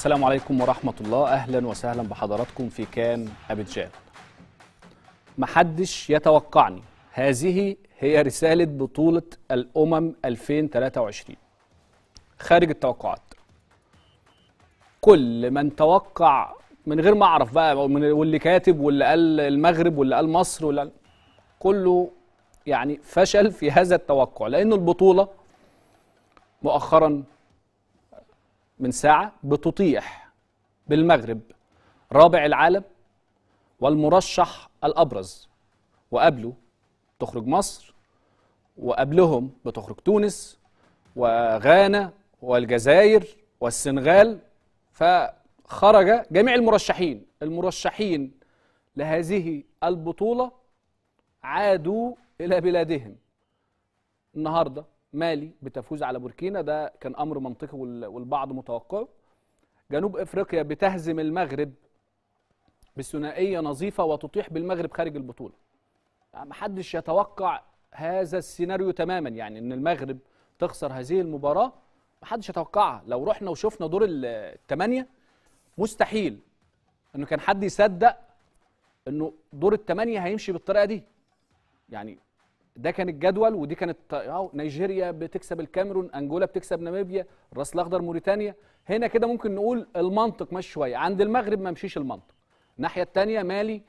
السلام عليكم ورحمة الله أهلا وسهلا بحضراتكم في كان أبيجان محدش يتوقعني هذه هي رسالة بطولة الأمم 2023 خارج التوقعات كل من توقع من غير ما أعرف بقى واللي كاتب واللي قال المغرب واللي قال مصر ولا كله يعني فشل في هذا التوقع لأن البطولة مؤخرا من ساعة بتطيح بالمغرب رابع العالم والمرشح الأبرز وقبله تخرج مصر وقبلهم بتخرج تونس وغانا والجزائر والسنغال فخرج جميع المرشحين المرشحين لهذه البطولة عادوا إلى بلادهم النهاردة مالي بتفوز على بوركينا ده كان امر منطقي والبعض متوقعه جنوب افريقيا بتهزم المغرب بثنائيه نظيفه وتطيح بالمغرب خارج البطوله يعني محدش يتوقع هذا السيناريو تماما يعني ان المغرب تخسر هذه المباراه محدش يتوقعها لو رحنا وشفنا دور الثمانيه مستحيل انه كان حد يصدق انه دور الثمانيه هيمشي بالطريقه دي يعني ده كان الجدول ودي كانت نيجيريا بتكسب الكاميرون انجولا بتكسب ناميبيا الراس الاخضر موريتانيا هنا كده ممكن نقول المنطق ماشي شويه عند المغرب ما مشيش المنطق الناحيه الثانيه مالي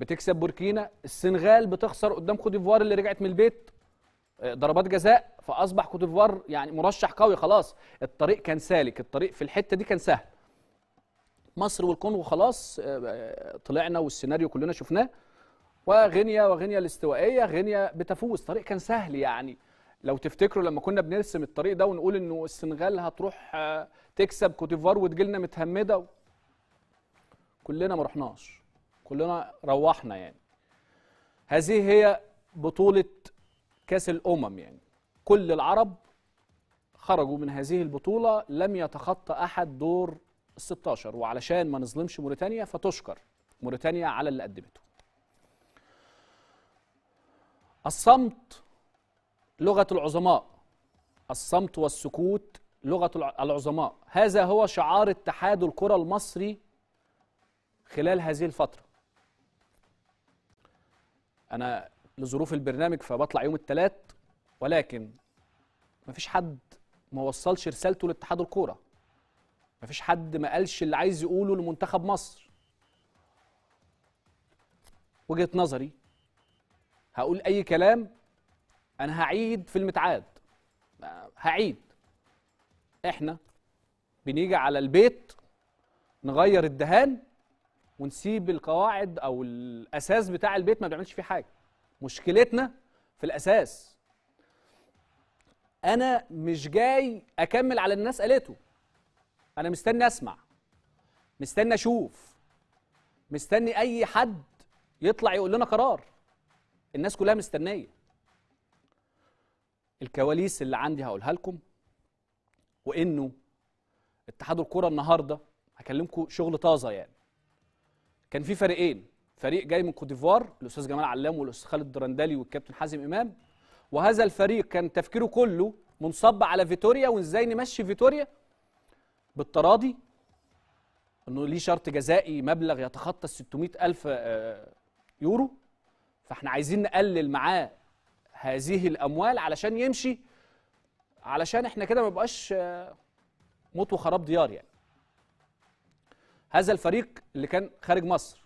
بتكسب بوركينا السنغال بتخسر قدام كوت ديفوار اللي رجعت من البيت آه، ضربات جزاء فاصبح كوت ديفوار يعني مرشح قوي خلاص الطريق كان سالك الطريق في الحته دي كان سهل مصر والكونغو خلاص آه، آه، طلعنا والسيناريو كلنا شفناه وغينيا وغينيا الاستوائيه غينيا بتفوز طريق كان سهل يعني لو تفتكروا لما كنا بنرسم الطريق ده ونقول انه السنغال هتروح آه، تكسب كوتيفوار وتجيلنا متهمده كلنا ما رحناش كلنا روحنا يعني هذه هي بطوله كاس الامم يعني كل العرب خرجوا من هذه البطوله لم يتخطى احد دور ال 16 وعلشان ما نظلمش موريتانيا فتشكر موريتانيا على اللي قدمته الصمت لغة العظماء الصمت والسكوت لغة العظماء هذا هو شعار اتحاد الكرة المصري خلال هذه الفترة أنا لظروف البرنامج فبطلع يوم الثلاث ولكن مفيش حد ما وصلش رسالته لاتحاد الكورة مفيش حد ما قالش اللي عايز يقوله لمنتخب مصر وجهة نظري هقول اي كلام انا هعيد في المتعاد هعيد احنا بنيجي على البيت نغير الدهان ونسيب القواعد او الاساس بتاع البيت ما بيعملش فيه حاجه مشكلتنا في الاساس انا مش جاي اكمل على الناس قالته انا مستني اسمع مستني اشوف مستني اي حد يطلع يقول لنا قرار الناس كلها مستنيه الكواليس اللي عندي هقولها لكم وانه اتحاد الكوره النهارده هكلمكم شغل طازه يعني كان في فريقين فريق جاي من كوت ديفوار الاستاذ جمال علام والاستاذ خالد الدرندلي والكابتن حازم امام وهذا الفريق كان تفكيره كله منصب على فيتوريا وازاي نمشي فيتوريا بالتراضي انه ليه شرط جزائي مبلغ يتخطى ال 600 الف آه، يورو فاحنا عايزين نقلل معاه هذه الاموال علشان يمشي علشان احنا كده ما بقاش آه، موت وخراب ديار يعني هذا الفريق اللي كان خارج مصر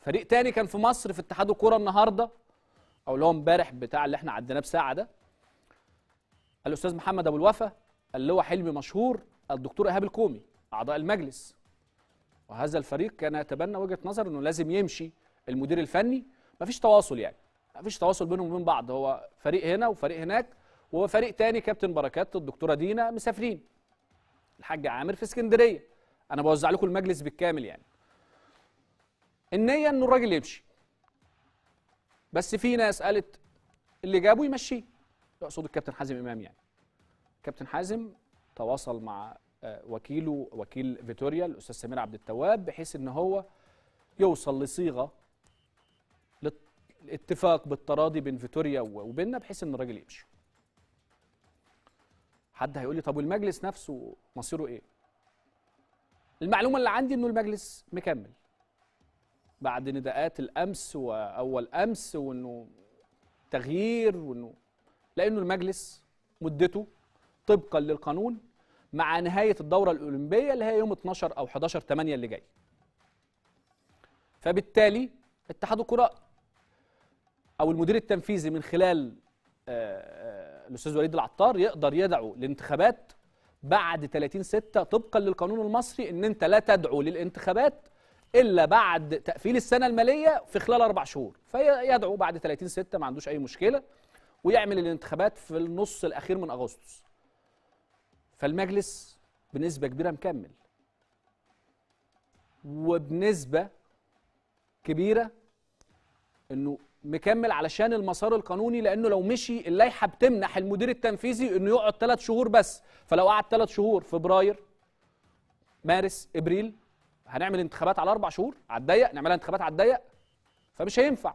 فريق تاني كان في مصر في اتحاد الكوره النهارده او اللي هو امبارح بتاع اللي احنا عديناه بساعه ده الاستاذ محمد ابو الوفا اللواء حلمي مشهور الدكتور ايهاب الكومي اعضاء المجلس وهذا الفريق كان يتبنى وجهه نظر انه لازم يمشي المدير الفني مفيش تواصل يعني مفيش تواصل بينهم وبين بعض هو فريق هنا وفريق هناك وفريق تاني كابتن بركات الدكتوره دينا مسافرين الحاج عامر في اسكندريه انا بوزع لكم المجلس بالكامل يعني النيه انه الراجل يمشي بس في ناس قالت اللي جابه يمشيه يقصد الكابتن حازم امام يعني كابتن حازم تواصل مع آه، وكيله وكيل فيتوريا الاستاذ سمير عبد التواب بحيث ان هو يوصل لصيغه الاتفاق بالتراضي بين فيتوريا وبيننا بحيث ان الراجل يمشي حد هيقول لي طب والمجلس نفسه مصيره ايه المعلومه اللي عندي انه المجلس مكمل بعد نداءات الامس واول امس وانه تغيير وانه لانه المجلس مدته طبقا للقانون مع نهايه الدوره الاولمبيه اللي هي يوم 12 او 11 8 اللي جاي فبالتالي اتحاد الكره او المدير التنفيذي من خلال آه، آه، الاستاذ وليد العطار يقدر يدعو لانتخابات بعد 30 6 طبقا للقانون المصري ان انت لا تدعو للانتخابات الا بعد تقفيل السنه الماليه في خلال اربع شهور فيدعو بعد 30 6 ما عندوش اي مشكله ويعمل الانتخابات في النص الاخير من اغسطس فالمجلس بنسبه كبيره مكمل وبنسبه كبيره انه مكمل علشان المسار القانوني لانه لو مشي اللائحه بتمنح المدير التنفيذي انه يقعد ثلاث شهور بس فلو قعد ثلاث شهور فبراير مارس ابريل هنعمل انتخابات على اربع شهور على الضيق نعملها انتخابات على الضيق فمش هينفع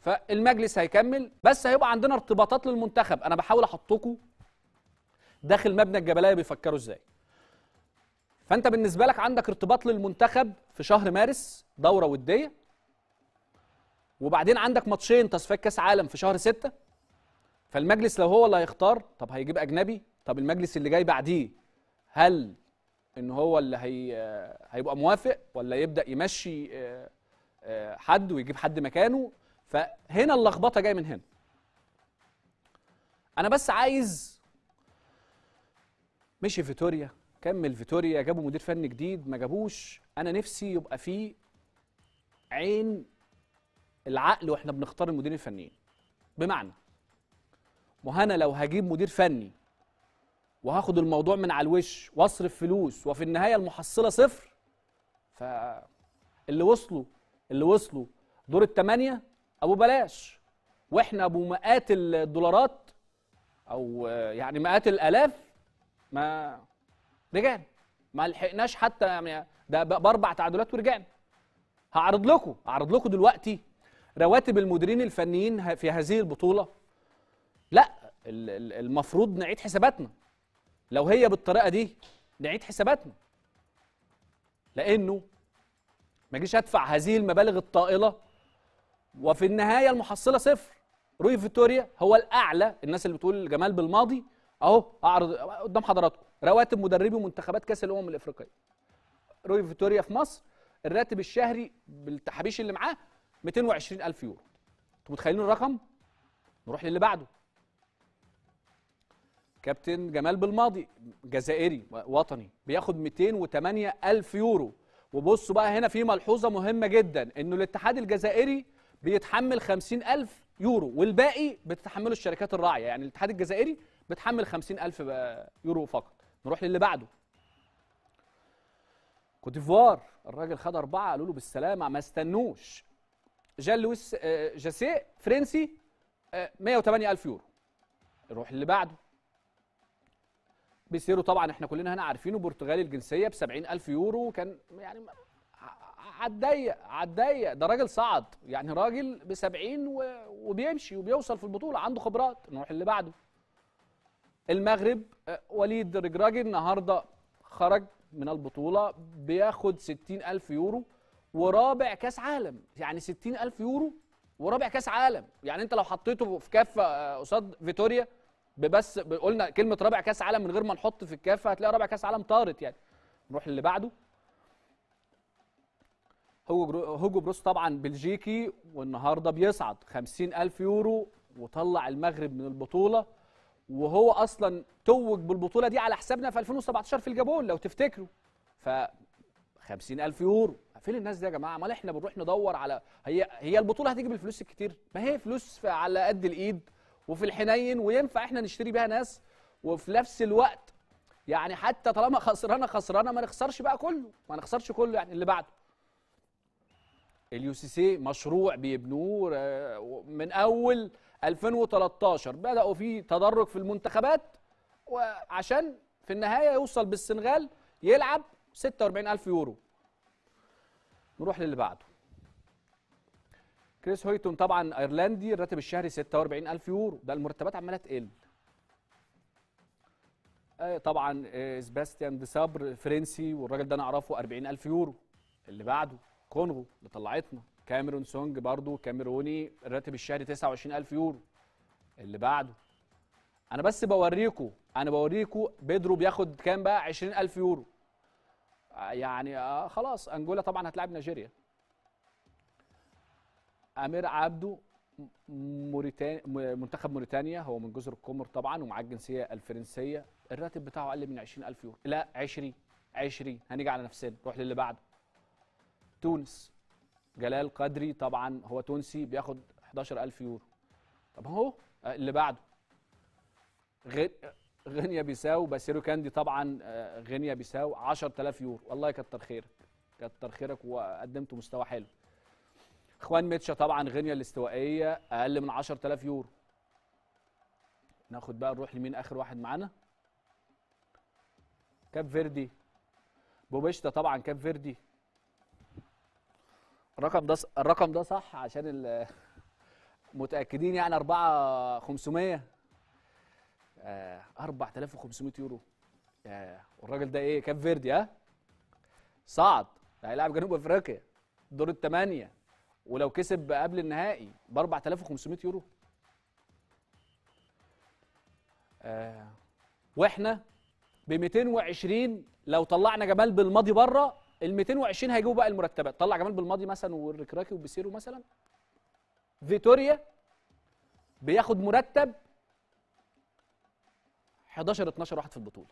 فالمجلس هيكمل بس هيبقى عندنا ارتباطات للمنتخب انا بحاول احطكم داخل مبنى الجبلايه بيفكروا ازاي فانت بالنسبه لك عندك ارتباط للمنتخب في شهر مارس دوره وديه وبعدين عندك ماتشين تصفيات كاس عالم في شهر ستة فالمجلس لو هو اللي هيختار طب هيجيب اجنبي طب المجلس اللي جاي بعديه هل ان هو اللي هي هيبقى موافق ولا يبدا يمشي آه، آه، حد ويجيب حد مكانه فهنا اللخبطه جايه من هنا انا بس عايز مشي فيتوريا كمل فيتوريا جابوا مدير فني جديد ما جابوش انا نفسي يبقى فيه عين العقل واحنا بنختار المديرين الفنيين بمعنى ما انا لو هجيب مدير فني وهاخد الموضوع من على الوش واصرف فلوس وفي النهايه المحصله صفر ف اللي وصلوا اللي وصلوا دور الثمانيه ابو بلاش واحنا ابو مئات الدولارات او يعني مئات الالاف ما رجعنا ما لحقناش حتى يعني ده باربع تعادلات ورجعنا هعرض لكم هعرض لكم دلوقتي رواتب المديرين الفنيين في هذه البطوله لا المفروض نعيد حساباتنا لو هي بالطريقه دي نعيد حساباتنا لانه ما اجيش ادفع هذه المبالغ الطائله وفي النهايه المحصله صفر روي فيتوريا هو الاعلى الناس اللي بتقول جمال بالماضي اهو اعرض قدام حضراتكم رواتب مدربي منتخبات كاس الامم الافريقيه روي فيتوريا في مصر الراتب الشهري بالتحابيش اللي معاه 220000 يورو انتوا متخيلين الرقم نروح للي بعده كابتن جمال بالماضي جزائري وطني بياخد 208000 يورو وبصوا بقى هنا في ملحوظه مهمه جدا انه الاتحاد الجزائري بيتحمل 50000 يورو والباقي بتتحمله الشركات الراعيه يعني الاتحاد الجزائري بتحمل 50000 يورو فقط نروح للي بعده كوت ديفوار الراجل خد اربعه قالوا له بالسلامه ما استنوش جان لويس آه، جاسيه فرنسي 108000 آه، يورو نروح اللي بعده بيسيرو طبعا احنا كلنا هنا عارفينه برتغالي الجنسيه ب 70000 يورو كان يعني عديه عديه ده راجل صعد يعني راجل ب 70 وبيمشي وبيوصل في البطوله عنده خبرات نروح اللي بعده المغرب آه، وليد رجراجي النهارده خرج من البطوله بياخد 60000 يورو ورابع كاس عالم يعني 60000 يورو ورابع كاس عالم يعني انت لو حطيته في كفه آه، قصاد فيتوريا ببس قلنا كلمه رابع كاس عالم من غير ما نحط في الكافه هتلاقي رابع كاس عالم طارت يعني نروح للي بعده هوجو هوجو بروس طبعا بلجيكي والنهارده بيصعد 50000 يورو وطلع المغرب من البطوله وهو اصلا توج بالبطوله دي على حسابنا في 2017 في الجابون لو تفتكروا ف 50000 يورو فين الناس دي يا جماعه امال احنا بنروح ندور على هي هي البطوله هتيجي بالفلوس الكتير ما هي فلوس على قد الايد وفي الحنين وينفع احنا نشتري بيها ناس وفي نفس الوقت يعني حتى طالما خسرانه خسرانه ما نخسرش بقى كله ما نخسرش كله يعني اللي بعده اليو سي سي مشروع بيبنوه آه، من اول 2013 بداوا فيه تدرج في المنتخبات وعشان في النهايه يوصل بالسنغال يلعب 46000 يورو نروح للي بعده كريس هويتون طبعا ايرلندي الراتب الشهري 46000 يورو ده المرتبات عماله تقل آه، طبعا آه، سباستيان دي صبر فرنسي والراجل ده انا اعرفه 40000 يورو اللي بعده كونغو اللي طلعتنا كاميرون سونج برضو كاميروني الراتب الشهري 29000 يورو اللي بعده انا بس بوريكم انا بوريكم بيدرو بياخد كام بقى 20000 يورو يعني آه خلاص انجولا طبعا هتلاعب نيجيريا امير عبده موريتانيا منتخب موريتانيا هو من جزر القمر طبعا ومعاه الجنسيه الفرنسيه الراتب بتاعه اقل من 20000 يورو لا 20 20 هنيجي على نفسنا نروح للي بعده تونس جلال قدري طبعا هو تونسي بياخد 11000 يورو طب اهو آه، اللي بعده غير غينيا بيساو باسيرو كاندي طبعا آه، غينيا بيساو 10000 يورو الله يكتر خيرك كتر خيرك وقدمت مستوى حلو اخوان ميتشا طبعا غينيا الاستوائيه اقل من 10000 يورو ناخد بقى نروح لمين اخر واحد معانا كاب فيردي بوبيشتا طبعا كاب فيردي الرقم ده الرقم ده صح عشان متاكدين يعني 4 500 4500 آه، يورو والراجل ده ايه كاب فيردي ها صعد هيلاعب جنوب افريقيا دور الثمانيه ولو كسب قبل النهائي ب 4500 يورو آه، واحنا ب 220 لو طلعنا جمال بالماضي بره ال 220 هيجيبوا بقى المرتبات طلع جمال بالماضي مثلا والركراكي وبيسيرو مثلا فيتوريا بياخد مرتب 11 12 واحد في البطوله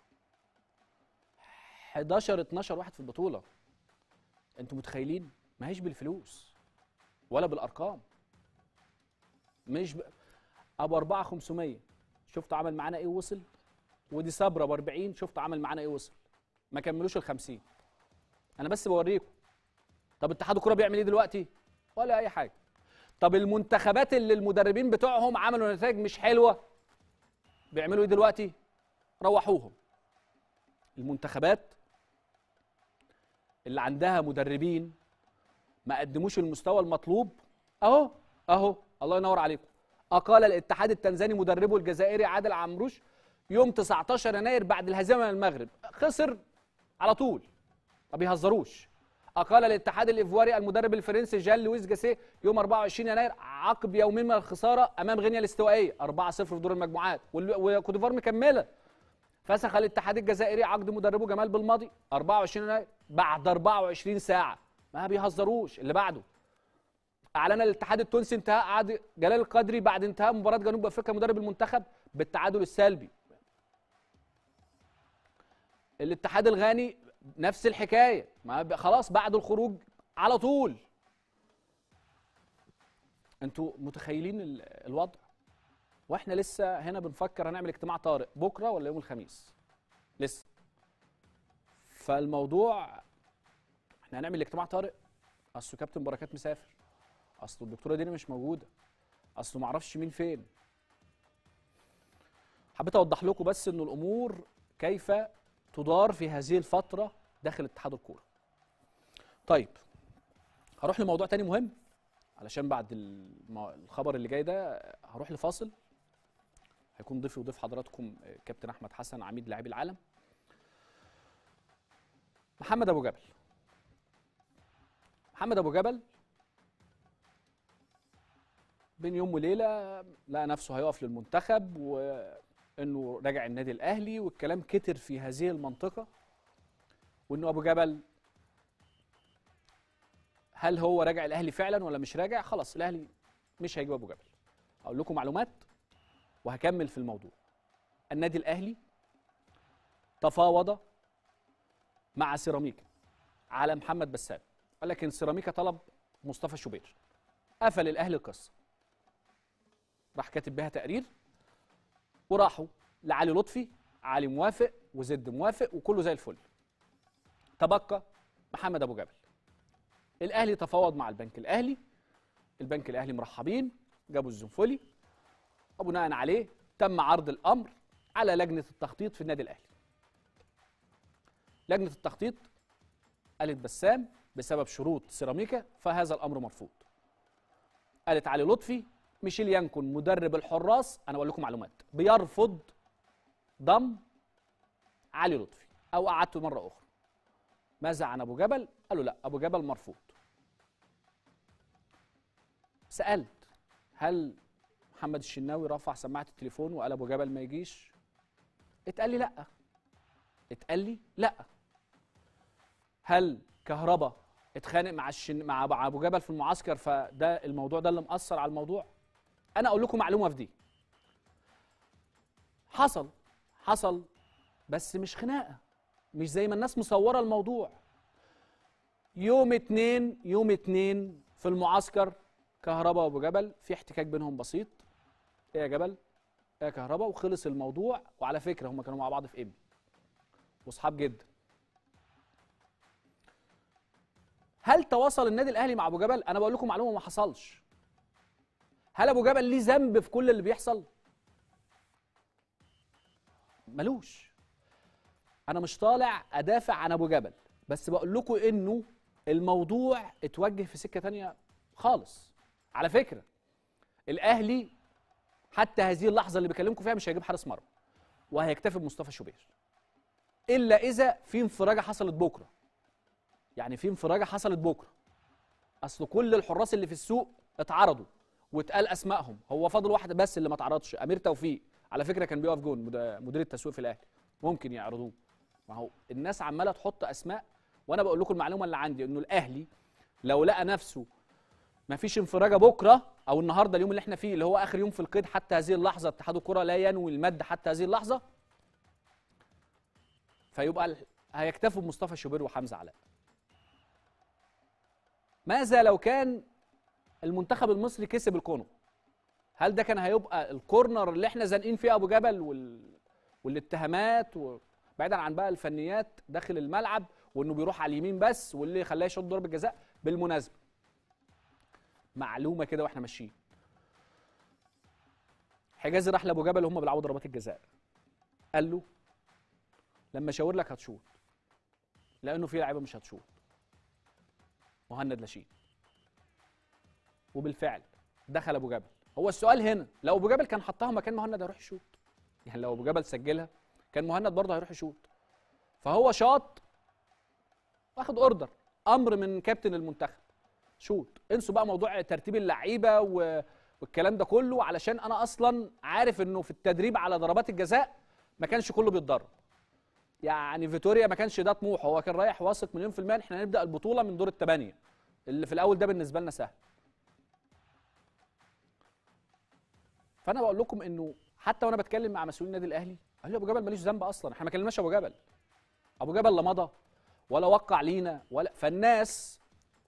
11 12 واحد في البطوله انتوا متخيلين ما هيش بالفلوس ولا بالارقام مش ب... ابو 4 500 شفتوا عمل معانا ايه وصل ودي صبره ب 40 شفتوا عمل معانا ايه وصل ما كملوش ال 50 انا بس بوريكم طب اتحاد الكوره بيعمل ايه دلوقتي ولا اي حاجه طب المنتخبات اللي المدربين بتوعهم عملوا نتائج مش حلوه بيعملوا ايه دلوقتي روحوهم المنتخبات اللي عندها مدربين ما قدموش المستوى المطلوب اهو اهو الله ينور عليكم اقال الاتحاد التنزاني مدربه الجزائري عادل عمروش يوم 19 يناير بعد الهزيمه من المغرب خسر على طول ما بيهزروش اقال الاتحاد الايفواري المدرب الفرنسي جان لويس جاسيه يوم 24 يناير عقب يومين من الخساره امام غينيا الاستوائيه 4-0 في دور المجموعات وكوت ديفوار مكمله فسخ الاتحاد الجزائري عقد مدربه جمال بالماضي 24 يناير بعد 24 ساعه ما بيهزروش اللي بعده اعلن الاتحاد التونسي انتهاء عقد جلال القدري بعد انتهاء مباراه جنوب افريقيا مدرب المنتخب بالتعادل السلبي الاتحاد الغاني نفس الحكايه ما خلاص بعد الخروج على طول انتوا متخيلين الوضع واحنا لسه هنا بنفكر هنعمل اجتماع طارئ بكره ولا يوم الخميس لسه فالموضوع احنا هنعمل اجتماع طارئ اصل كابتن بركات مسافر اصل الدكتوره دينا مش موجوده اصل ما اعرفش مين فين حبيت اوضح لكم بس ان الامور كيف تدار في هذه الفتره داخل اتحاد الكوره طيب هروح لموضوع تاني مهم علشان بعد الخبر اللي جاي ده هروح لفاصل يكون ضيفي وضيف حضراتكم آه، كابتن احمد حسن عميد لاعبي العالم محمد ابو جبل محمد ابو جبل بين يوم وليله لقى نفسه هيقف للمنتخب وانه راجع النادي الاهلي والكلام كتر في هذه المنطقه وانه ابو جبل هل هو راجع الاهلي فعلا ولا مش راجع خلاص الاهلي مش هيجيب ابو جبل اقول لكم معلومات وهكمل في الموضوع النادي الاهلي تفاوض مع سيراميكا على محمد بسام ولكن سيراميكا طلب مصطفى شوبير قفل الاهلي القصه راح كاتب بها تقرير وراحوا لعلي لطفي علي موافق وزد موافق وكله زي الفل تبقى محمد ابو جبل الاهلي تفاوض مع البنك الاهلي البنك الاهلي مرحبين جابوا الزنفولي وبناء عليه تم عرض الامر على لجنه التخطيط في النادي الاهلي. لجنه التخطيط قالت بسام بسبب شروط سيراميكا فهذا الامر مرفوض. قالت علي لطفي ميشيل يانكون مدرب الحراس انا بقول لكم معلومات بيرفض ضم علي لطفي او قعدته مره اخرى. ماذا عن ابو جبل؟ قالوا لا ابو جبل مرفوض. سالت هل محمد الشناوي رفع سماعه التليفون وقال ابو جبل ما يجيش اتقال لي لا اتقال لي لا هل كهربا اتخانق مع الشن... مع ابو جبل في المعسكر فده الموضوع ده اللي مأثر على الموضوع انا اقول لكم معلومه في دي حصل حصل بس مش خناقه مش زي ما الناس مصوره الموضوع يوم اتنين يوم اتنين في المعسكر كهربا وابو جبل في احتكاك بينهم بسيط ايه يا جبل ايه يا كهرباء وخلص الموضوع وعلى فكره هم كانوا مع بعض في ابني واصحاب جدا هل تواصل النادي الاهلي مع ابو جبل انا بقول لكم معلومه ما حصلش هل ابو جبل ليه ذنب في كل اللي بيحصل ملوش انا مش طالع ادافع عن ابو جبل بس بقول لكم انه الموضوع اتوجه في سكه تانية خالص على فكره الاهلي حتى هذه اللحظه اللي بكلمكم فيها مش هيجيب حارس مرمى وهيكتفي بمصطفى شوبير الا اذا في انفراجه حصلت بكره يعني في انفراجه حصلت بكره اصل كل الحراس اللي في السوق اتعرضوا واتقال اسمائهم هو فاضل واحد بس اللي ما اتعرضش امير توفيق على فكره كان بيقف جون مدير التسويق في الاهلي ممكن يعرضوه ما هو الناس عماله تحط اسماء وانا بقول لكم المعلومه اللي عندي انه الاهلي لو لقى نفسه ما فيش انفراجه بكره او النهارده اليوم اللي احنا فيه اللي هو اخر يوم في القيد حتى هذه اللحظه اتحاد الكره لا ينوي المد حتى هذه اللحظه فيبقى هيكتفوا بمصطفى شوبير وحمزه علاء ماذا لو كان المنتخب المصري كسب الكونو هل ده كان هيبقى الكورنر اللي احنا زانقين فيه ابو جبل وال... والاتهامات و... بعيدا عن بقى الفنيات داخل الملعب وانه بيروح على اليمين بس واللي خلاه يشوط ضربه جزاء بالمناسبه معلومه كده واحنا ماشيين حجازي راح لابو جبل وهم بيلعبوا ضربات الجزاء قال له لما اشاور لك هتشوط لانه في لعيبه مش هتشوط مهند لاشين وبالفعل دخل ابو جبل هو السؤال هنا لو ابو جبل كان حطها مكان مهند هيروح يشوط يعني لو ابو جبل سجلها كان مهند برضه هيروح يشوط فهو شاط واخد اوردر امر من كابتن المنتخب شوط انسوا بقى موضوع ترتيب اللعيبه والكلام ده كله علشان انا اصلا عارف انه في التدريب على ضربات الجزاء ما كانش كله بيتدرب يعني فيتوريا ما كانش ده طموحه هو كان رايح واثق مليون في الميه احنا هنبدا البطوله من دور الثمانيه اللي في الاول ده بالنسبه لنا سهل فانا بقول لكم انه حتى وانا بتكلم مع مسؤولين النادي الاهلي قال لي ابو جبل ماليش ذنب اصلا احنا ما كلمناش ابو جبل ابو جبل لا مضى ولا وقع لينا ولا فالناس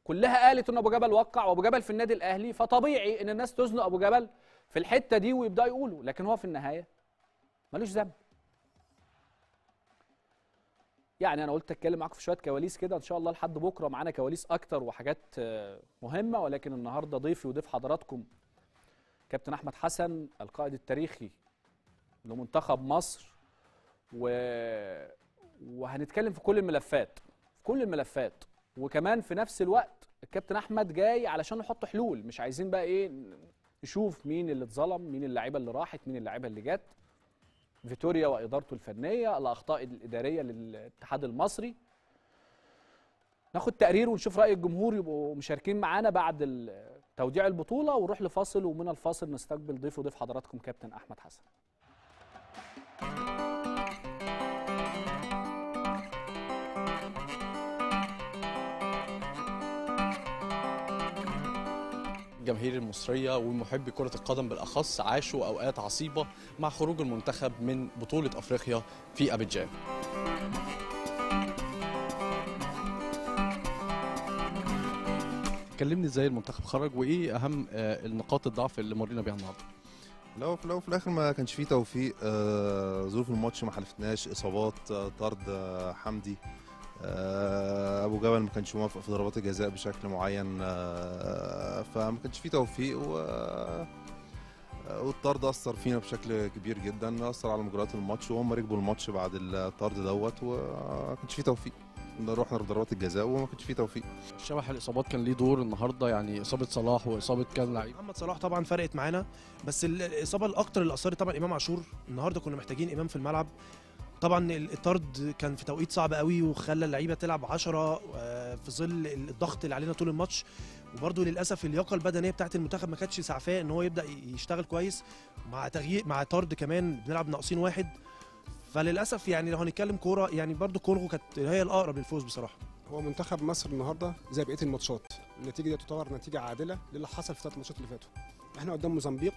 كلها قالت ان ابو جبل وقع وابو جبل في النادي الاهلي فطبيعي ان الناس تزنق ابو جبل في الحته دي ويبدا يقولوا لكن هو في النهايه ملوش ذنب يعني انا قلت اتكلم معاكم في شويه كواليس كده ان شاء الله لحد بكره معانا كواليس اكتر وحاجات آه، مهمه ولكن النهارده ضيفي وضيف حضراتكم كابتن احمد حسن القائد التاريخي لمنتخب مصر و... وهنتكلم في كل الملفات في كل الملفات وكمان في نفس الوقت الكابتن احمد جاي علشان نحط حلول مش عايزين بقى ايه نشوف مين اللي اتظلم مين اللعيبه اللي راحت مين اللعيبه اللي جت فيتوريا وادارته الفنيه الاخطاء الاداريه للاتحاد المصري ناخد تقرير ونشوف راي الجمهور يبقوا مشاركين معانا بعد توديع البطوله ونروح لفاصل ومن الفاصل نستقبل ضيف وضيف حضراتكم كابتن احمد حسن الجماهير المصريه ومحبي كره القدم بالاخص عاشوا اوقات عصيبه مع خروج المنتخب من بطوله افريقيا في ابيجان. كلمني ازاي المنتخب خرج وايه اهم آه، النقاط الضعف اللي مرينا بيها النهارده؟ لو في لو في الاخر ما كانش فيه توفيق آه، ظروف الماتش ما حلفتناش اصابات آه، طرد حمدي آه، ابو جبل ما كانش موافق في ضربات الجزاء بشكل معين آه، فما كانش في توفيق و آه، والطرد اثر فينا بشكل كبير جدا اثر على مجريات الماتش وهم ركبوا الماتش بعد الطرد دوت وما كانش في توفيق رحنا لضربات الجزاء وما كانش في توفيق شبح الاصابات كان ليه دور النهارده يعني اصابه صلاح واصابه كذا لعيب محمد صلاح طبعا فرقت معانا بس الاصابه الاكتر اللي اثرت طبعا امام عاشور النهارده كنا محتاجين امام في الملعب طبعا الطرد كان في توقيت صعب قوي وخلى اللعيبه تلعب 10 آه، في ظل الضغط اللي علينا طول الماتش وبرده للاسف اللياقه البدنيه بتاعت المنتخب ما كانتش سعفاه ان هو يبدا يشتغل كويس مع تغيير مع طرد كمان بنلعب ناقصين واحد فللاسف يعني لو هنتكلم كوره يعني برده كونغو كانت هي الاقرب للفوز بصراحه هو منتخب مصر النهارده زي بقيه الماتشات النتيجه دي تعتبر نتيجه عادله للي حصل في ثلاث ماتشات اللي فاتوا احنا قدام موزمبيق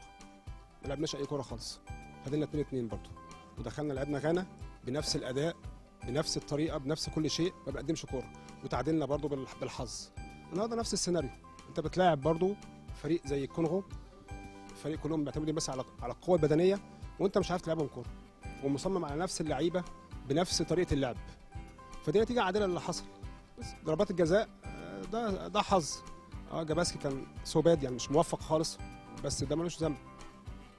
ما لعبناش اي كوره خالص خدنا 2 2 برده ودخلنا لعبنا غانا بنفس الاداء بنفس الطريقه بنفس كل شيء ما بقدمش كوره وتعادلنا برضو بالحظ النهارده نفس السيناريو انت بتلاعب برضو فريق زي الكونغو فريق كلهم بيعتمدوا بس على على القوه البدنيه وانت مش عارف تلعبهم كوره ومصمم على نفس اللعيبه بنفس طريقه اللعب فدي نتيجه عادله اللي حصل ضربات الجزاء آه، ده ده حظ اه جاباسكي كان سوباد يعني مش موفق خالص بس ده ملوش ذنب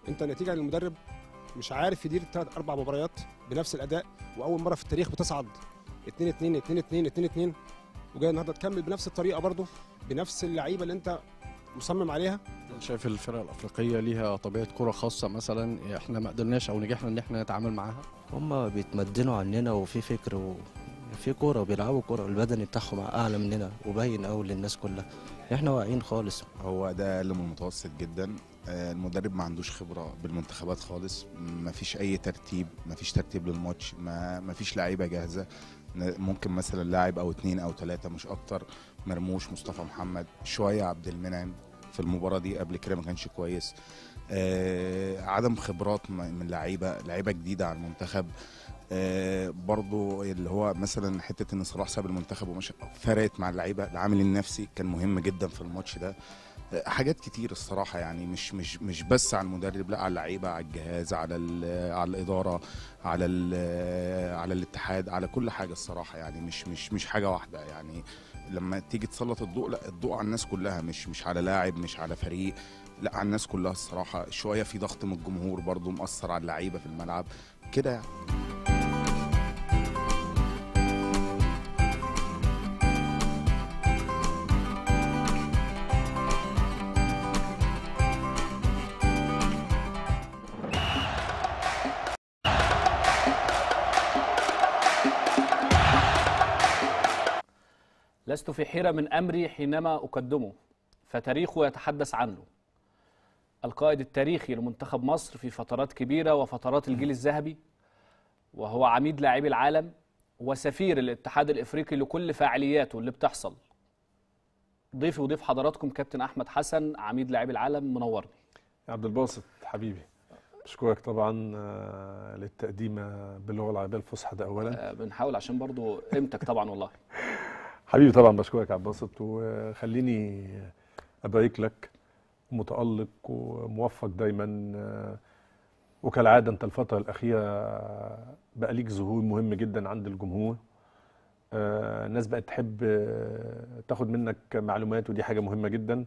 انت نتيجه للمدرب مش عارف يدير ثلاث اربع مباريات بنفس الاداء واول مره في التاريخ بتصعد 2 2 2 2 2 2 وجاي النهارده تكمل بنفس الطريقه برضه بنفس اللعيبه اللي انت مصمم عليها شايف الفرق الافريقيه ليها طبيعه كره خاصه مثلا احنا ما قدرناش او نجحنا ان احنا نتعامل معاها هم بيتمدنوا عننا وفي فكر وفي كوره وبيلعبوا كوره البدني بتاعهم اعلى مننا وباين قوي للناس كلها احنا واقعين خالص هو ده اقل من المتوسط جدا المدرب ما عندوش خبره بالمنتخبات خالص ما فيش اي ترتيب ما فيش ترتيب للماتش ما ما فيش لعيبه جاهزه ممكن مثلا لاعب او اتنين او ثلاثه مش اكتر مرموش مصطفى محمد شويه عبد المنعم في المباراه دي قبل كده ما كانش كويس آه عدم خبرات من لعيبه لعيبه جديده على المنتخب آه برضو اللي هو مثلا حته ان صلاح ساب المنتخب ومشى فرقت مع اللعيبه العامل النفسي كان مهم جدا في الماتش ده حاجات كتير الصراحه يعني مش مش مش بس على المدرب لا على اللعيبه على الجهاز على على الاداره على على الاتحاد على كل حاجه الصراحه يعني مش مش مش حاجه واحده يعني لما تيجي تسلط الضوء لا الضوء على الناس كلها مش مش على لاعب مش على فريق لا على الناس كلها الصراحه شويه في ضغط من الجمهور برضو مأثر على اللعيبه في الملعب كده يعني. لست في حيرة من أمري حينما أقدمه فتاريخه يتحدث عنه القائد التاريخي لمنتخب مصر في فترات كبيرة وفترات الجيل الذهبي وهو عميد لاعبي العالم وسفير الاتحاد الإفريقي لكل فعالياته اللي بتحصل ضيفي وضيف حضراتكم كابتن أحمد حسن عميد لاعبي العالم منورني يا عبد الباسط حبيبي بشكرك طبعا آه، للتقديمه آه، باللغه العربيه الفصحى ده اولا آه، بنحاول عشان برضو قيمتك طبعا والله حبيبي طبعا بشكرك عبد الباسط وخليني ابارك لك متالق وموفق دايما آه، وكالعاده انت الفتره الاخيره بقى ليك ظهور مهم جدا عند الجمهور آه، الناس بقت تحب آه، تاخد منك معلومات ودي حاجه مهمه جدا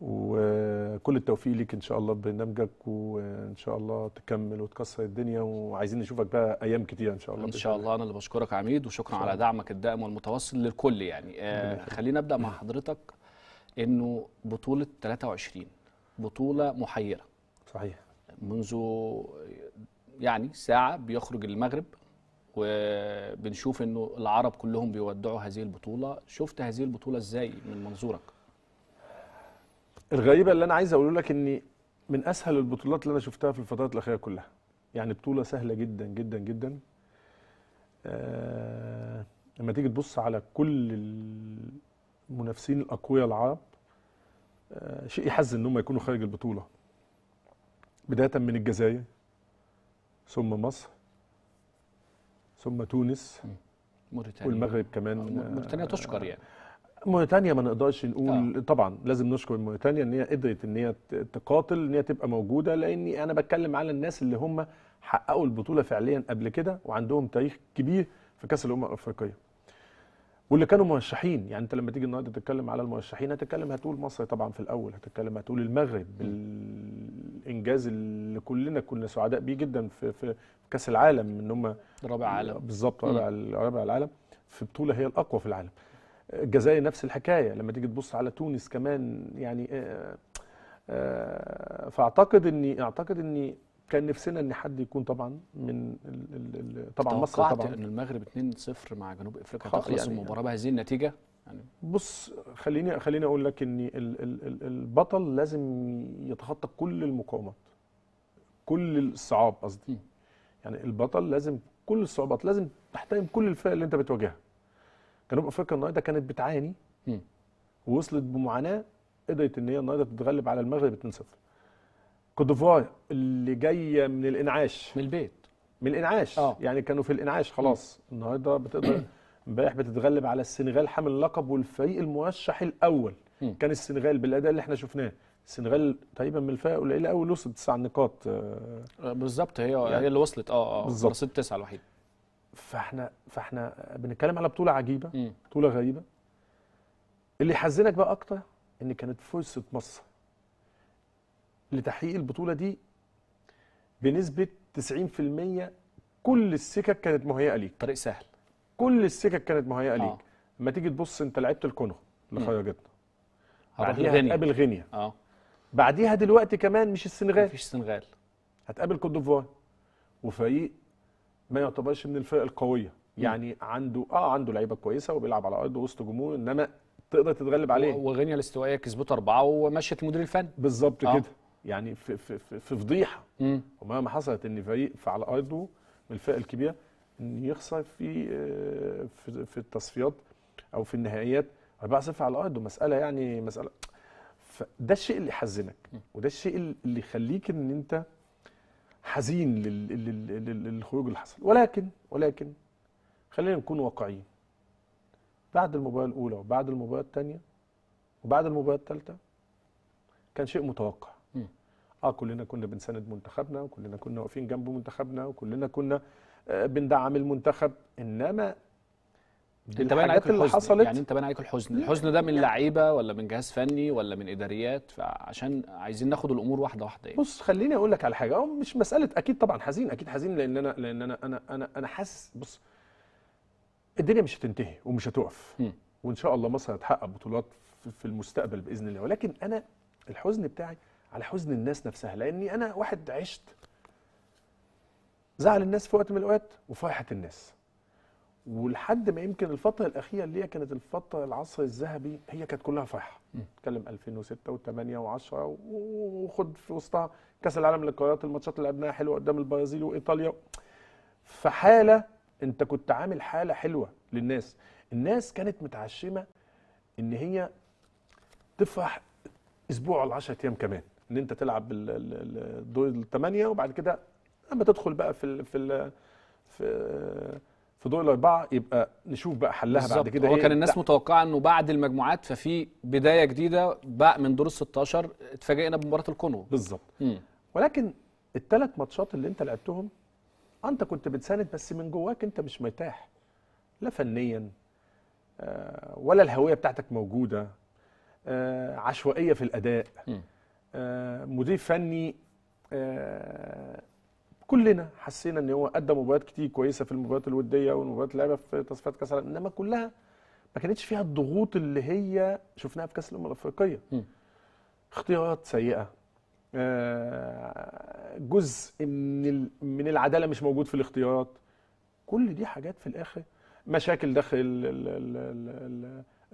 وكل التوفيق ليك ان شاء الله ببرنامجك وان شاء الله تكمل وتكسر الدنيا وعايزين نشوفك بقى ايام كتير ان شاء الله ان شاء الله انا اللي بشكرك عميد وشكرا على دعمك الدائم والمتواصل للكل يعني آه خلينا ابدا مع حضرتك انه بطوله 23 بطوله محيره صحيح منذ يعني ساعه بيخرج المغرب وبنشوف انه العرب كلهم بيودعوا هذه البطوله شفت هذه البطوله ازاي من منظورك الغريبه اللي انا عايز اقول لك ان من اسهل البطولات اللي انا شفتها في الفترات الاخيره كلها يعني بطوله سهله جدا جدا جدا آه لما تيجي تبص على كل المنافسين الاقوياء العرب آه شيء يحزن ان هم يكونوا خارج البطوله بدايه من الجزائر ثم مصر ثم تونس موريتانيا والمغرب كمان موريتانيا تشكر يعني موريتانيا ما نقدرش نقول آه. طبعا لازم نشكر موريتانيا ان هي قدرت ان هي تقاتل ان هي تبقى موجوده لاني انا بتكلم على الناس اللي هم حققوا البطوله فعليا قبل كده وعندهم تاريخ كبير في كاس الامم الافريقيه واللي كانوا مرشحين يعني انت لما تيجي النهارده تتكلم على المرشحين هتتكلم هتقول مصر طبعا في الاول هتتكلم هتقول المغرب بالانجاز اللي كلنا كنا سعداء بيه جدا في في كاس العالم ان هم رابع عالم بالظبط رابع رابع العالم في بطوله هي الاقوى في العالم الجزائر نفس الحكايه لما تيجي تبص على تونس كمان يعني آه، آه، فاعتقد اني اعتقد اني كان نفسنا ان حد يكون طبعا من الـ الـ طبعا مصر طبعا ان المغرب 2-0 مع جنوب افريقيا تخلص يعني المباراه بهذه النتيجه يعني بص خليني خليني اقول لك ان الـ الـ البطل لازم يتخطى كل المقاومات كل الصعاب قصدي يعني البطل لازم كل الصعوبات لازم تحترم كل الفئه اللي انت بتواجهها جنوب افريقيا النهارده كانت بتعاني ووصلت بمعاناه قدرت ان هي النهارده تتغلب على المغرب 2-0 كوت ديفوار اللي جايه من الانعاش من البيت من الانعاش أوه. يعني كانوا في الانعاش خلاص النهارده بتقدر امبارح بتتغلب على السنغال حامل اللقب والفريق المرشح الاول م. كان السنغال بالاداء اللي احنا شفناه السنغال تقريبا من الفرق قليله قوي وصلت تسع نقاط آه. آه، بالظبط هي يعني هي اللي وصلت اه اه وصلت تسعه الوحيد فاحنا فاحنا بنتكلم على بطوله عجيبه م. بطوله غريبه اللي يحزنك بقى اكتر ان كانت فرصه مصر لتحقيق البطوله دي بنسبه 90% كل السكك كانت مهيئه ليك طريق سهل كل السكك كانت مهيئه ليك لما آه. تيجي تبص انت لعبت الكونغو اللي خرجتنا بعديها هتقابل غينيا اه بعديها دلوقتي كمان مش السنغال مفيش السنغال هتقابل كوت ديفوار وفريق ما يعتبرش من الفرق القويه يعني عنده اه عنده لعيبه كويسه وبيلعب على ارض وسط جمهور انما تقدر تتغلب عليه وغينيا الاستوائيه كسبته اربعه ومشت المدير الفني بالظبط آه. كده يعني في في في, في فضيحه ومهما حصلت ان فريق على ارضه من الفرق الكبيره ان يخسر في آه، في, في التصفيات او في النهائيات 4-0 على ارضه مساله يعني مساله فده الشيء اللي يحزنك وده الشيء اللي يخليك ان انت حزين للخروج اللي حصل ولكن ولكن خلينا نكون واقعيين بعد المباراه الاولى وبعد المباراه الثانيه وبعد المباراه الثالثه كان شيء متوقع اه كلنا كنا بنساند منتخبنا وكلنا كنا واقفين جنب منتخبنا وكلنا كنا آه، بندعم المنتخب انما انت باين عليك اللي الحزن حصلت يعني انت باين عليك الحزن الحزن ده من يعني لعيبه ولا من جهاز فني ولا من اداريات فعشان عايزين ناخد الامور واحده واحده يعني. بص خليني اقول لك على حاجه هو مش مساله اكيد طبعا حزين اكيد حزين لان انا لان انا انا انا, أنا حاسس بص الدنيا مش هتنتهي ومش هتقف وان شاء الله مصر هتحقق بطولات في المستقبل باذن الله ولكن انا الحزن بتاعي على حزن الناس نفسها لاني انا واحد عشت زعل الناس في وقت من الاوقات وفرحه الناس ولحد ما يمكن الفتره الاخيره اللي هي كانت الفتره العصر الذهبي هي كانت كلها فرحة. نتكلم 2006 و8 و10 وخد في وسطها كاس العالم للقارات الماتشات اللي لعبناها حلوه قدام البرازيل وايطاليا فحاله انت كنت عامل حاله حلوه للناس الناس كانت متعشمه ان هي تفرح اسبوع ولا 10 ايام كمان ان انت تلعب الدور الثمانيه وبعد كده لما تدخل بقى في الـ في الـ في في دور الاربعه يبقى نشوف بقى حلها بعد كده هو إيه؟ كان الناس متوقعه انه بعد المجموعات ففي بدايه جديده بقى من دور ال 16 اتفاجئنا بمباراه الكونغو بالظبط ولكن الثلاث ماتشات اللي انت لعبتهم انت كنت بتساند بس من جواك انت مش مرتاح لا فنيا آه، ولا الهويه بتاعتك موجوده آه، عشوائيه في الاداء آه، مدير فني كلنا حسينا ان هو قدم مباريات كتير كويسه في المباريات الوديه والمباريات اللعبه في تصفيات كاس العالم انما كلها ما كانتش فيها الضغوط اللي هي شفناها في كاس الامم الافريقيه اختيارات سيئه آه، جزء من من العداله مش موجود في الاختيارات كل دي حاجات في الاخر مشاكل داخل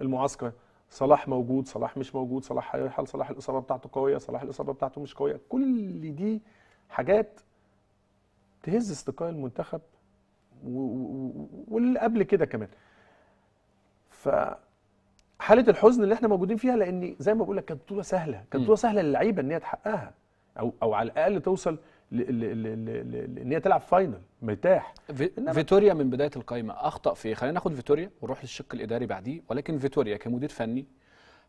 المعسكر صلاح موجود صلاح مش موجود صلاح هيرحل صلاح الاصابه بتاعته قويه صلاح الاصابه بتاعته مش قويه كل دي حاجات تهز استقاء المنتخب واللي قبل كده كمان ف حاله الحزن اللي احنا موجودين فيها لان زي ما بقول لك كانت بطوله سهله كانت بطوله سهله للعيبه ان هي تحققها او او على الاقل توصل ان هي تلعب فاينل مرتاح فيتوريا من بدايه القائمه اخطا في إيه؟ خلينا ناخد فيتوريا ونروح للشق الاداري بعديه ولكن فيتوريا كمدير فني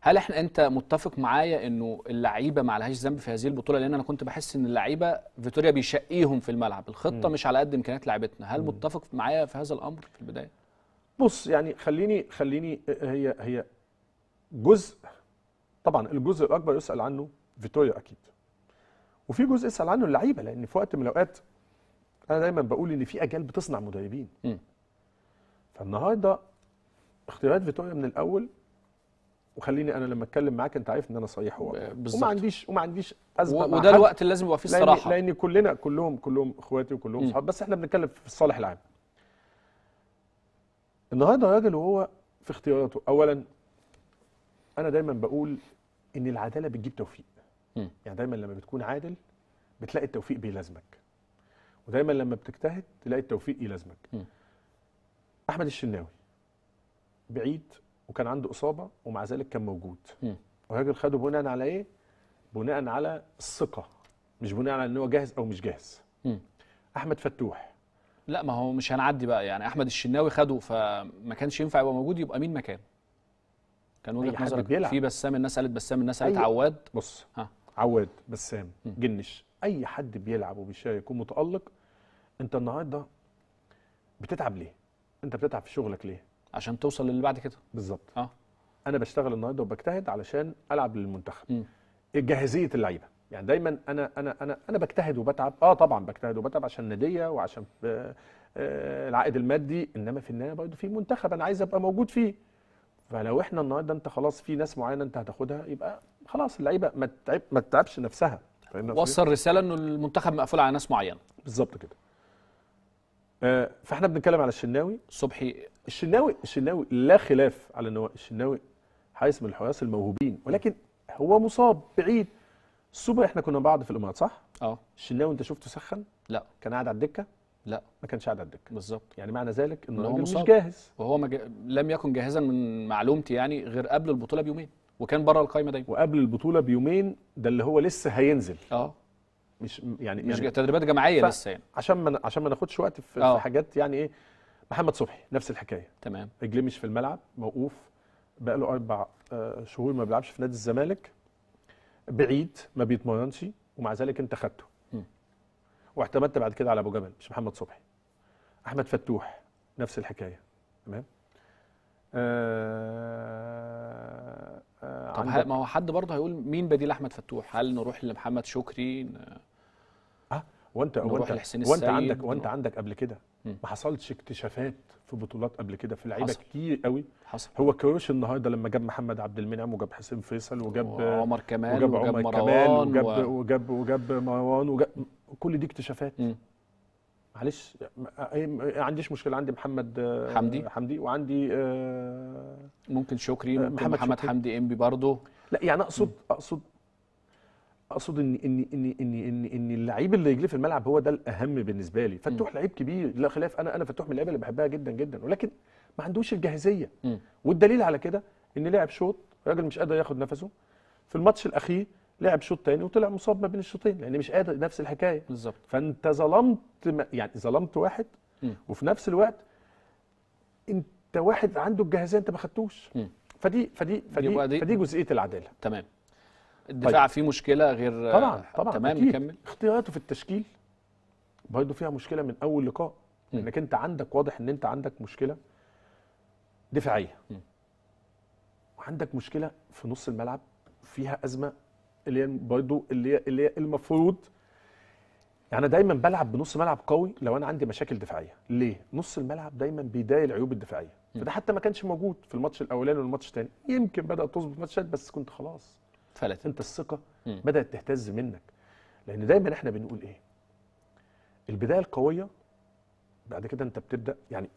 هل احنا انت متفق معايا انه اللعيبه ما عليهاش ذنب في هذه البطوله لان انا كنت بحس ان اللعيبه فيتوريا بيشقيهم في الملعب الخطه م. مش على قد امكانيات لعيبتنا هل م. متفق معايا في هذا الامر في البدايه بص يعني خليني خليني هي هي جزء طبعا الجزء الاكبر يسال عنه فيتوريا اكيد وفي جزء يسال عنه اللعيبه لان في وقت من الاوقات انا دايما بقول ان في اجيال بتصنع مدربين م. فالنهارده اختيارات فيتوريا من الاول وخليني انا لما اتكلم معاك انت عارف ان انا صريح هو وما عنديش وما عنديش ازمه وده الوقت اللي لازم يبقى فيه الصراحه لأن, كلنا كلهم كلهم اخواتي وكلهم اصحاب بس احنا بنتكلم في الصالح العام النهارده راجل وهو في اختياراته اولا انا دايما بقول ان العداله بتجيب توفيق م. يعني دايما لما بتكون عادل بتلاقي التوفيق بيلازمك ودايما لما بتجتهد تلاقي التوفيق يلازمك احمد الشناوي بعيد وكان عنده اصابه ومع ذلك كان موجود وهاجر خده بناء على ايه بناء على الثقه مش بناء على ان هو جاهز او مش جاهز م. احمد فتوح لا ما هو مش هنعدي بقى يعني احمد الشناوي خده فما كانش ينفع يبقى موجود يبقى مين مكانه كان وجهه نظرك في بسام الناس قالت بسام الناس قالت أي... عواد بص ها. عواد بسام م. جنش اي حد بيلعب وبيشارك يكون متالق انت النهارده بتتعب ليه انت بتتعب في شغلك ليه عشان توصل للي بعد كده بالظبط اه انا بشتغل النهارده وبجتهد علشان العب للمنتخب م. جاهزيه اللعيبه يعني دايما انا انا انا انا بجتهد وبتعب اه طبعا بجتهد وبتعب عشان ناديه وعشان آه، آه، العائد المادي انما في النهايه برضه في منتخب انا عايز ابقى موجود فيه فلو احنا النهارده انت خلاص في ناس معينه انت هتاخدها يبقى خلاص اللعيبه ما تتعب ما تتعبش نفسها وصل رساله انه المنتخب مقفول على ناس معينه بالظبط كده آه فاحنا بنتكلم على الشناوي صبحي الشناوي الشناوي لا خلاف على ان هو الشناوي حارس من الحراس الموهوبين ولكن هو مصاب بعيد السوبر احنا كنا بعض في الامارات صح؟ اه الشناوي انت شفته سخن؟ لا كان قاعد على الدكه؟ لا ما كانش قاعد على الدكه بالظبط يعني معنى ذلك ان هو مش جاهز وهو مج... لم يكن جاهزا من معلومتي يعني غير قبل البطوله بيومين وكان بره القايمه دايما وقبل البطوله بيومين ده اللي هو لسه هينزل اه مش يعني مش يعني تدريبات جماعيه ف... لسه يعني عشان ما عشان ما ناخدش وقت في, أوه. في آه. حاجات يعني ايه محمد صبحي نفس الحكايه تمام رجليه مش في الملعب موقوف بقى له اربع آه، شهور ما بيلعبش في نادي الزمالك بعيد ما بيتمرنش ومع ذلك انت خدته واعتمدت بعد كده على ابو جبل مش محمد صبحي احمد فتوح نفس الحكايه تمام آه آه طب ما هو حد برضه هيقول مين بديل احمد فتوح هل نروح لمحمد شكري وانت وانت وانت عندك وانت عندك قبل كده ما حصلش اكتشافات في بطولات قبل كده في لعيبه كتير قوي حصل هو كروش النهارده لما جاب محمد عبد المنعم وجاب حسين فيصل وجاب وعمر كمال وجاب, وجاب عمر كمال وجاب و... وجاب وجاب مروان وجاب كل دي اكتشافات معلش ما عنديش مشكله عندي محمد آه، حمدي حمدي وعندي آه، ممكن شكري آه، ممكن محمد, محمد حمدي انبي برضه لا يعني اقصد اقصد اقصد ان ان ان ان ان, إن اللعيب اللي يجلي في الملعب هو ده الاهم بالنسبه لي فتوح لعيب كبير لا خلاف انا انا فتوح من اللعيبه اللي بحبها جدا جدا ولكن ما عندوش الجاهزيه والدليل على كده ان لعب شوط راجل مش قادر ياخد نفسه في الماتش الاخير لعب شوط تاني وطلع مصاب ما بين الشوطين لان مش قادر نفس الحكايه بالظبط فانت ظلمت يعني ظلمت واحد وفي نفس الوقت انت واحد عنده الجاهزيه انت ما خدتوش فدي فدي فدي, فدي, فدي جزئيه العداله تمام الدفاع طيب. فيه مشكله غير طبعا طبعا تمام نكمل اختياراته في التشكيل برضه فيها مشكله من اول لقاء انك انت عندك واضح ان انت عندك مشكله دفاعيه وعندك مشكله في نص الملعب فيها ازمه اللي هي برضه اللي هي اللي هي المفروض يعني انا دايما بلعب بنص ملعب قوي لو انا عندي مشاكل دفاعيه ليه نص الملعب دايما بيداي العيوب الدفاعيه فده حتى ما كانش موجود في الماتش الاولاني والماتش الثاني يمكن بدات تظبط ماتشات بس كنت خلاص فلت انت الثقه بدات تهتز منك لان دايما احنا بنقول ايه البدايه القويه بعد كده انت بتبدا يعني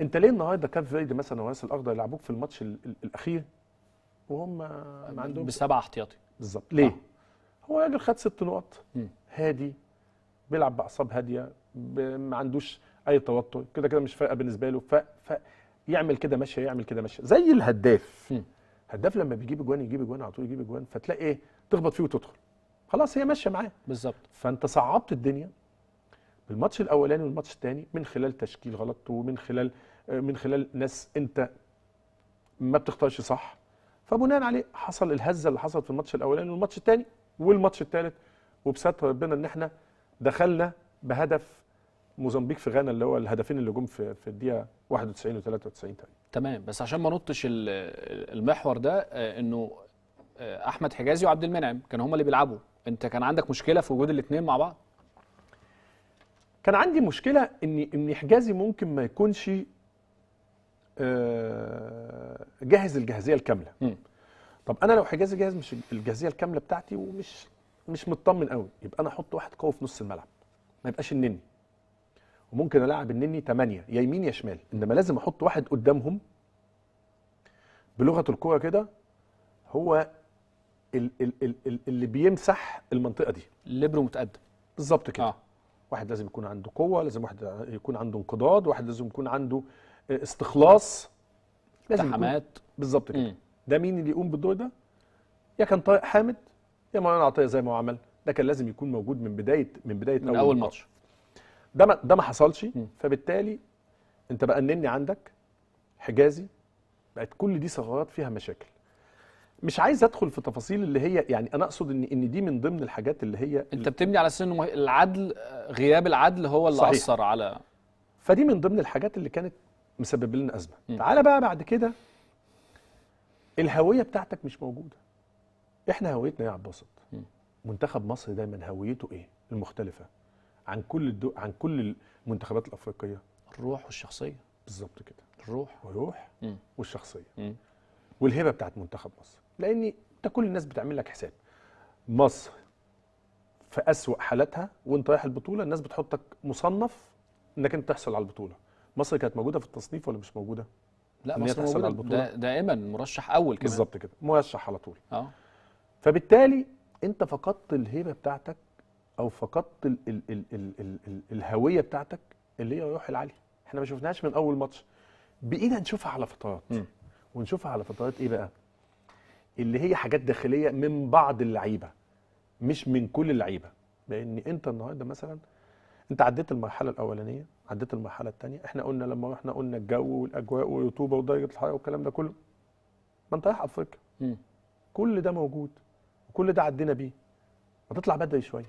انت ليه النهارده كاب فيرد مثلا وياس الاخضر يلعبوك في الماتش الاخير وهم ما عندهم بسبعه احتياطي بالظبط ليه؟ آه. هو راجل خد ست نقط هادي بيلعب باعصاب هاديه ما عندوش اي توتر كده كده مش فارقه بالنسبه له ف, ف... يعمل كده ماشيه يعمل كده ماشيه زي الهداف م. هداف لما بيجيب اجوان يجيب اجوان على طول يجيب اجوان فتلاقي ايه تخبط فيه وتدخل خلاص هي ماشيه معاه بالظبط فانت صعبت الدنيا بالماتش الاولاني والماتش الثاني من خلال تشكيل غلط ومن خلال من خلال ناس انت ما بتختارش صح فبناء عليه حصل الهزه اللي حصلت في الماتش الاولاني والماتش الثاني والماتش الثالث وبستر ربنا ان احنا دخلنا بهدف موزمبيق في غانا اللي هو الهدفين اللي جم في في الدقيقه 91 و 93 تقريبا تمام بس عشان ما نطش المحور ده آه، انه آه، احمد حجازي وعبد المنعم كانوا هما اللي بيلعبوا انت كان عندك مشكله في وجود الاثنين مع بعض كان عندي مشكله ان ان حجازي ممكن ما يكونش آه، جاهز الجاهزيه الكامله م. طب انا لو حجازي جاهز مش الجاهزيه الكامله بتاعتي ومش مش مطمن قوي يبقى انا احط واحد قوي في نص الملعب ما يبقاش النني وممكن العب النني 8 يا يمين يا شمال انما لازم احط واحد قدامهم بلغه الكوره كده هو اللي بيمسح المنطقه دي ليبرو متقدم بالظبط كده آه. واحد لازم يكون عنده قوه لازم واحد يكون عنده انقضاض واحد لازم يكون عنده استخلاص لازم حمات بالظبط كده ده مين اللي يقوم بالدور ده يا كان طارق حامد يا مروان عطيه زي ما هو عمل ده كان لازم يكون موجود من بدايه من بدايه من أول ماتش ده ما ده ما حصلش فبالتالي انت بقى النني عندك حجازي بقت كل دي ثغرات فيها مشاكل مش عايز ادخل في تفاصيل اللي هي يعني انا اقصد ان ان دي من ضمن الحاجات اللي هي انت بتبني على اساس انه العدل غياب العدل هو اللي صحيح. اثر على فدي من ضمن الحاجات اللي كانت مسبب لنا ازمه م. تعالى بقى بعد كده الهويه بتاعتك مش موجوده احنا هويتنا ايه يا عبد منتخب مصر دايما هويته ايه المختلفه عن كل الدو... عن كل المنتخبات الافريقيه الروح والشخصيه بالظبط كده الروح والروح والشخصيه مم. والهبه بتاعت منتخب مصر لان انت كل الناس بتعمل لك حساب مصر في اسوأ حالاتها وانت رايح البطوله الناس بتحطك مصنف انك انت تحصل على البطوله مصر كانت موجوده في التصنيف ولا مش موجوده لا مصر تحصل موجودة على البطوله دائما مرشح اول كده بالظبط كده مرشح على طول اه فبالتالي انت فقدت الهيبه بتاعتك او فقدت ال ال ال ال ال ال الهويه بتاعتك اللي هي الروح العاليه احنا ما شفناهاش من اول ماتش بقينا نشوفها على فترات ونشوفها على فترات ايه بقى اللي هي حاجات داخليه من بعض اللعيبه مش من كل اللعيبه لان انت النهارده مثلا انت عديت المرحله الاولانيه عديت المرحله الثانيه احنا قلنا لما رحنا قلنا الجو والاجواء والرطوبه ودرجه الحراره والكلام ده كله ما انت رايح افريقيا كل ده موجود وكل ده عدينا بيه ما تطلع بدري شويه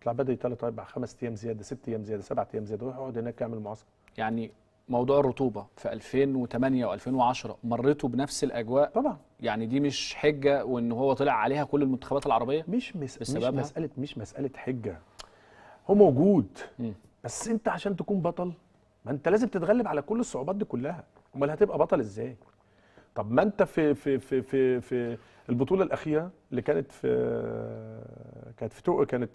يطلع بدري ثلاث اربع خمس ايام زياده ست ايام زياده سبع ايام زياده روح اقعد هناك اعمل معسكر يعني موضوع الرطوبه في 2008 و2010 مريتوا بنفس الاجواء طبعا يعني دي مش حجه وان هو طلع عليها كل المنتخبات العربيه مش مس... مش مساله مش مساله حجه هو موجود م. بس انت عشان تكون بطل ما انت لازم تتغلب على كل الصعوبات دي كلها امال هتبقى بطل ازاي طب ما انت في في في في, في البطوله الاخيره اللي كانت في كانت في توجو كانت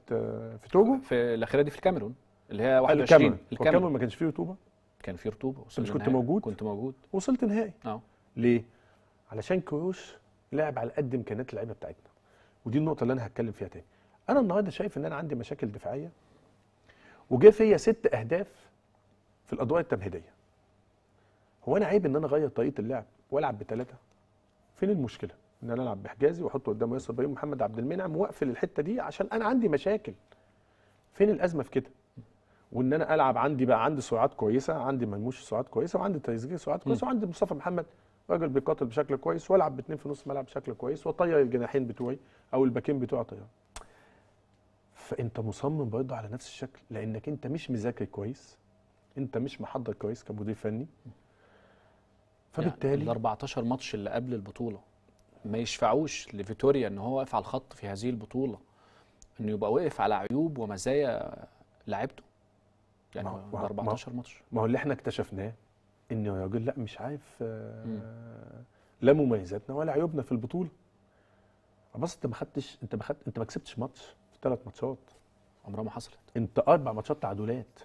في توجو في الاخيره دي في الكاميرون اللي هي 21 آه، الكاميرون الكاميرون ما كانش فيه رطوبه كان فيه رطوبه وصلت مش كنت موجود كنت موجود وصلت نهائي اه ليه علشان كروش لعب على قد امكانيات اللعيبه بتاعتنا ودي النقطه اللي انا هتكلم فيها تاني انا النهارده شايف ان انا عندي مشاكل دفاعيه وجه فيا ست اهداف في الادوار التمهيديه هو انا عيب ان انا اغير طريقه اللعب والعب بثلاثه فين المشكله ان انا العب بحجازي واحط قدامه ياسر ابراهيم محمد عبد المنعم واقفل الحته دي عشان انا عندي مشاكل فين الازمه في كده وان انا العب عندي بقى عندي سرعات كويسه عندي ملموش سرعات كويسه وعندي تريزيجيه سرعات كويسه وعندي مصطفى محمد راجل بيقاتل بشكل كويس والعب باثنين في نص ملعب بشكل كويس واطير الجناحين بتوعي او الباكين بتوعي طيار فانت مصمم برضه على نفس الشكل لانك انت مش مذاكر كويس انت مش محضر كويس كمدير فني يعني فبالتالي يعني ال 14 ماتش اللي قبل البطوله ما يشفعوش لفيتوريا ان هو واقف على الخط في هذه البطوله انه يبقى واقف على عيوب ومزايا لعبته يعني ما هو 14 ماتش ما هو اللي احنا اكتشفناه انه يا راجل لا مش عارف آه، لا مميزاتنا ولا عيوبنا في البطوله بس انت ما خدتش انت ما خدت انت ما كسبتش ماتش في ثلاث ماتشات عمرها ما حصلت انت اربع ماتشات تعادلات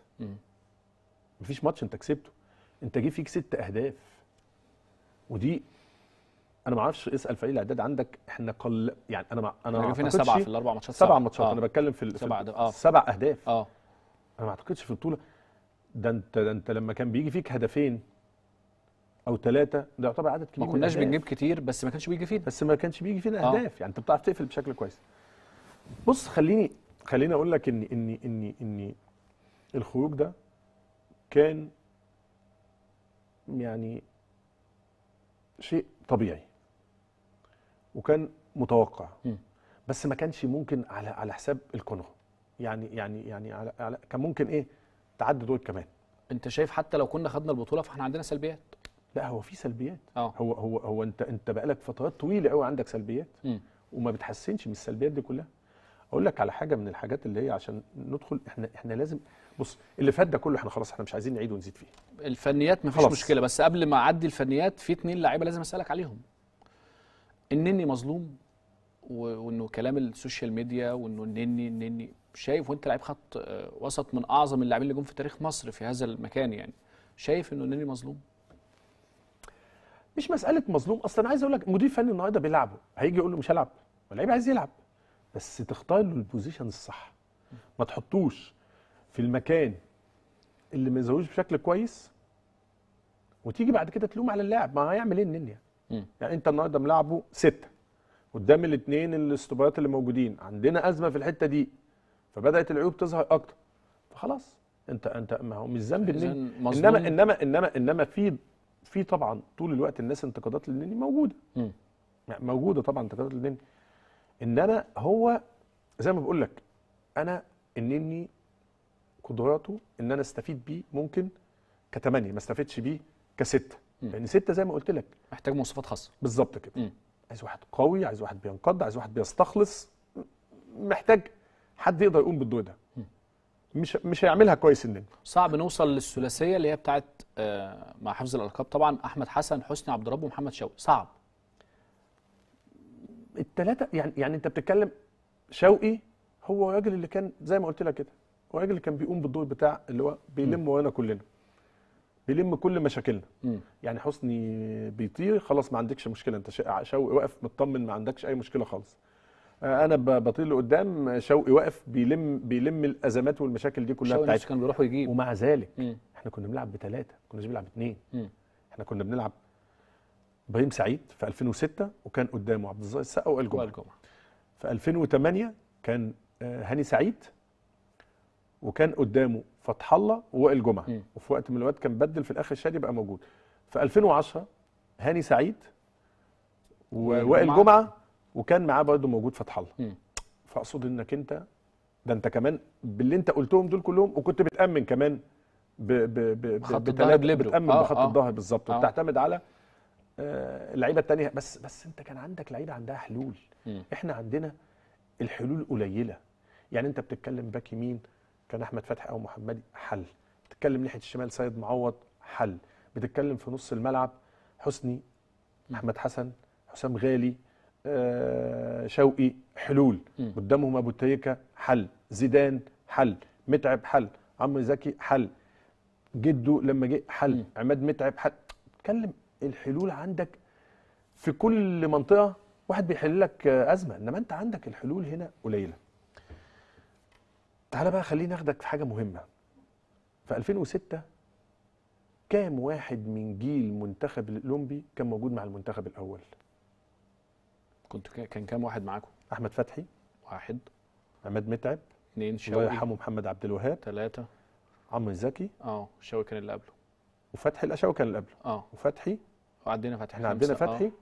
مفيش ماتش انت كسبته انت جه فيك ست اهداف ودي انا ما اعرفش اسال فريق الاعداد عندك احنا قل يعني انا ما انا ما سبعه في الاربع ماتشات سبعه ماتشات آه. انا بتكلم في سبع آه. سبع اهداف اه انا ما اعتقدش في البطوله ده انت ده انت لما كان بيجي فيك هدفين او ثلاثه ده يعتبر عدد كبير ما كناش بنجيب كتير بس ما كانش بيجي فينا بس ما كانش بيجي فينا آه. اهداف يعني انت بتعرف تقفل بشكل كويس بص خليني خليني اقول لك ان ان ان ان الخروج ده كان يعني شيء طبيعي وكان متوقع م. بس ما كانش ممكن على على حساب الكونغو يعني يعني يعني على, على كان ممكن ايه تعدي دول كمان انت شايف حتى لو كنا خدنا البطوله فاحنا عندنا سلبيات لا هو في سلبيات أوه. هو هو هو انت انت بقالك فترات طويله قوي عندك سلبيات م. وما بتحسنش من السلبيات دي كلها اقول لك على حاجه من الحاجات اللي هي عشان ندخل احنا احنا لازم بص اللي فات ده كله احنا خلاص احنا مش عايزين نعيد ونزيد فيه الفنيات مفيش خلاص. مشكله بس قبل ما اعدي الفنيات في اتنين لعيبه لازم اسالك عليهم النني مظلوم وانه كلام السوشيال ميديا وانه النني النني شايف وانت لعيب خط آه، وسط من اعظم اللاعبين اللي جم في تاريخ مصر في هذا المكان يعني شايف انه النني مظلوم مش مساله مظلوم اصلا عايز اقول لك مدير فني النهارده بيلعبه هيجي يقول له مش هلعب اللعيب عايز يلعب بس تختار له البوزيشن الصح ما تحطوش في المكان اللي ما يزوجش بشكل كويس وتيجي بعد كده تلوم على اللاعب ما هيعمل ايه النني يعني؟, يعني انت النهارده ملاعبه سته قدام الاثنين الاستبايات اللي موجودين عندنا ازمه في الحته دي فبدات العيوب تظهر اكتر فخلاص انت انت ما هو مش ذنب النني انما انما انما انما في في طبعا طول الوقت الناس انتقادات للنني موجوده م. يعني موجوده طبعا انتقادات للنني انما هو زي ما بقول لك انا النني قدراته ان انا استفيد بيه ممكن كثمانيه ما استفدش بيه كسته لان سته زي ما قلت لك محتاج مواصفات خاصه بالظبط كده مم. عايز واحد قوي عايز واحد بينقض عايز واحد بيستخلص محتاج حد يقدر يقوم بالدور ده مش مش هيعملها كويس النني صعب نوصل للثلاثيه اللي هي بتاعت آه مع حفظ الالقاب طبعا احمد حسن حسني عبد ربه ومحمد شوقي صعب الثلاثه يعني يعني انت بتتكلم شوقي هو الراجل اللي كان زي ما قلت لك كده وعجل كان بيقوم بالدور بتاع اللي هو بيلم ورانا كلنا بيلم كل مشاكلنا يعني حسني بيطير خلاص ما عندكش مشكله انت شوقي واقف مطمن ما عندكش اي مشكله خالص آه، انا بطير لقدام شوقي واقف بيلم بيلم الازمات والمشاكل دي كلها بتاعتنا كان بيروح ويجيب ومع ذلك مم. احنا كنا بنلعب بثلاثه ما كناش بنلعب باثنين احنا كنا بنلعب ابراهيم سعيد في 2006 وكان قدامه عبد الظاهر السقا وائل جمعه في 2008 كان آه، هاني سعيد وكان قدامه فتح الله ووائل جمعه وفي وقت من الوقت كان بدل في الاخر شادي بقى موجود في 2010 هاني سعيد ووائل جمعه وكان معاه برضه موجود فتح الله فاقصد انك انت ده انت كمان باللي انت قلتهم دول كلهم وكنت بتامن كمان ب ب ب بخط الظهر بتامن آه بخط آه الظهر بالظبط آه وبتعتمد على آه، اللعيبه الثانيه بس بس انت كان عندك لعيبه عندها حلول احنا عندنا الحلول قليله يعني انت بتتكلم باك يمين كان احمد فتحي او محمدي حل بتتكلم ناحيه الشمال سيد معوض حل بتتكلم في نص الملعب حسني احمد حسن حسام غالي آه، شوقي حلول قدامهم ابو تريكه حل زيدان حل متعب حل عمرو زكي حل جده لما جه حل عماد متعب حل اتكلم الحلول عندك في كل منطقه واحد بيحل لك ازمه انما انت عندك الحلول هنا قليله تعالى بقى خليني اخدك في حاجه مهمه في 2006 كام واحد من جيل منتخب الاولمبي كان موجود مع المنتخب الاول كنت كان كام واحد معاكم احمد فتحي واحد عماد متعب اثنين شوقي الله يرحمه محمد عبد الوهاب ثلاثه عمرو زكي اه شوقي كان اللي قبله وفتحي لا شوقي كان اللي قبله اه وفتحي وعندنا فتحي احنا عندنا اه. فتحي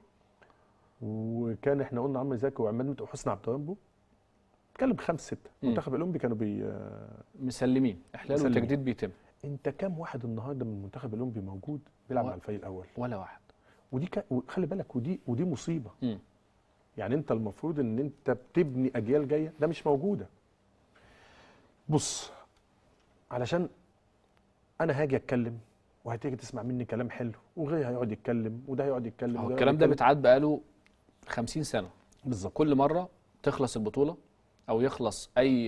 وكان احنا قلنا عمرو زكي وعماد متعب وحسن عبد الوهاب بتتكلم خمس ستة منتخب الاولمبي كانوا بي مسلمين احلال مسلمين. وتجديد بيتم انت كام واحد النهارده من المنتخب الاولمبي موجود بيلعب و... الفريق الاول ولا واحد ودي ك... خلي بالك ودي ودي مصيبه م. يعني انت المفروض ان انت بتبني اجيال جايه ده مش موجوده بص علشان انا هاجي اتكلم وهتيجي تسمع مني كلام حلو وغيري هيقعد يتكلم وده هيقعد يتكلم هو الكلام ده بيتعاد بقاله 50 سنه بالظبط كل مره تخلص البطوله او يخلص اي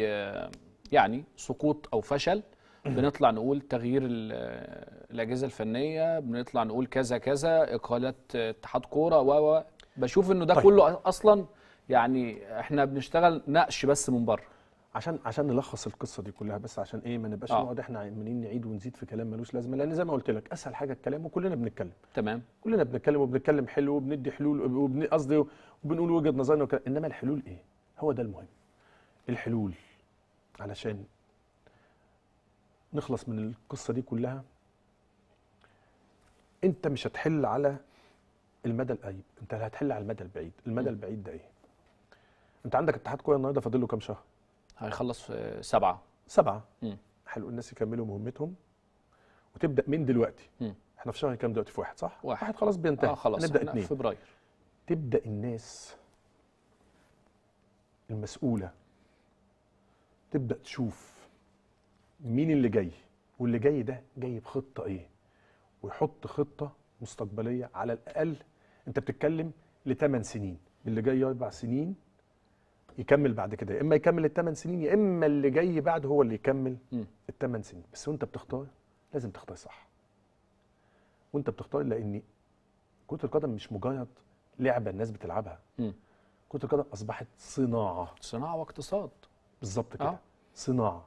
يعني سقوط او فشل بنطلع نقول تغيير الاجهزه الفنيه بنطلع نقول كذا كذا اقالات اتحاد كوره و بشوف انه ده طيب. كله اصلا يعني احنا بنشتغل نقش بس من بره عشان عشان نلخص القصه دي كلها بس عشان ايه ما نبقاش آه. نقعد احنا عمالين نعيد ونزيد في كلام ملوش لازمه لان زي ما قلت لك اسهل حاجه الكلام وكلنا بنتكلم تمام كلنا بنتكلم وبنتكلم حلو وبندي حلول قصدي وبنقول وجهه نظرنا انما الحلول ايه هو ده المهم الحلول علشان نخلص من القصة دي كلها انت مش هتحل على المدى القريب انت هتحل على المدى البعيد المدى م. البعيد ده ايه انت عندك اتحاد كوره النهارده فاضل له كام شهر هيخلص في سبعة سبعة م. حلو الناس يكملوا مهمتهم وتبدا من دلوقتي م. احنا في شهر كام دلوقتي في واحد صح واحد, واحد خلاص بينتهي آه خلاص نبدا في فبراير تبدا الناس المسؤوله تبدا تشوف مين اللي جاي واللي جاي ده جاي بخطه ايه ويحط خطه مستقبليه على الاقل انت بتتكلم لثمان سنين اللي جاي اربع سنين يكمل بعد كده يا اما يكمل الثمان سنين يا اما اللي جاي بعد هو اللي يكمل الثمان سنين بس وانت بتختار لازم تختار صح وانت بتختار لان كره القدم مش مجرد لعبه الناس بتلعبها كره القدم اصبحت صناعه صناعه واقتصاد بالظبط كده آه. صناعه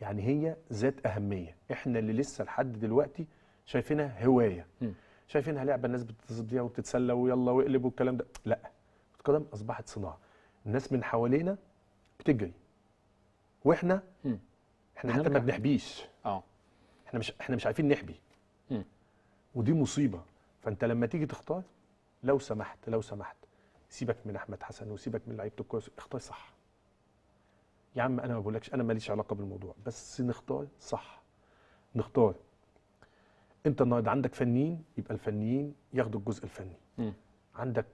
يعني هي ذات اهميه احنا اللي لسه لحد دلوقتي شايفينها هوايه م. شايفينها لعبه الناس بتتصل بيها وبتتسلى ويلا واقلب والكلام ده لا القدم اصبحت صناعه الناس من حوالينا بتجري واحنا م. احنا حتى ما بنحبيش اه احنا مش احنا مش عارفين نحبي م. ودي مصيبه فانت لما تيجي تختار لو سمحت لو سمحت سيبك من احمد حسن وسيبك من لعيبه الكوره اختار صح يا عم انا ما بقولكش انا ماليش علاقه بالموضوع بس نختار صح نختار انت النهارده عندك فنيين يبقى الفنيين ياخدوا الجزء الفني م. عندك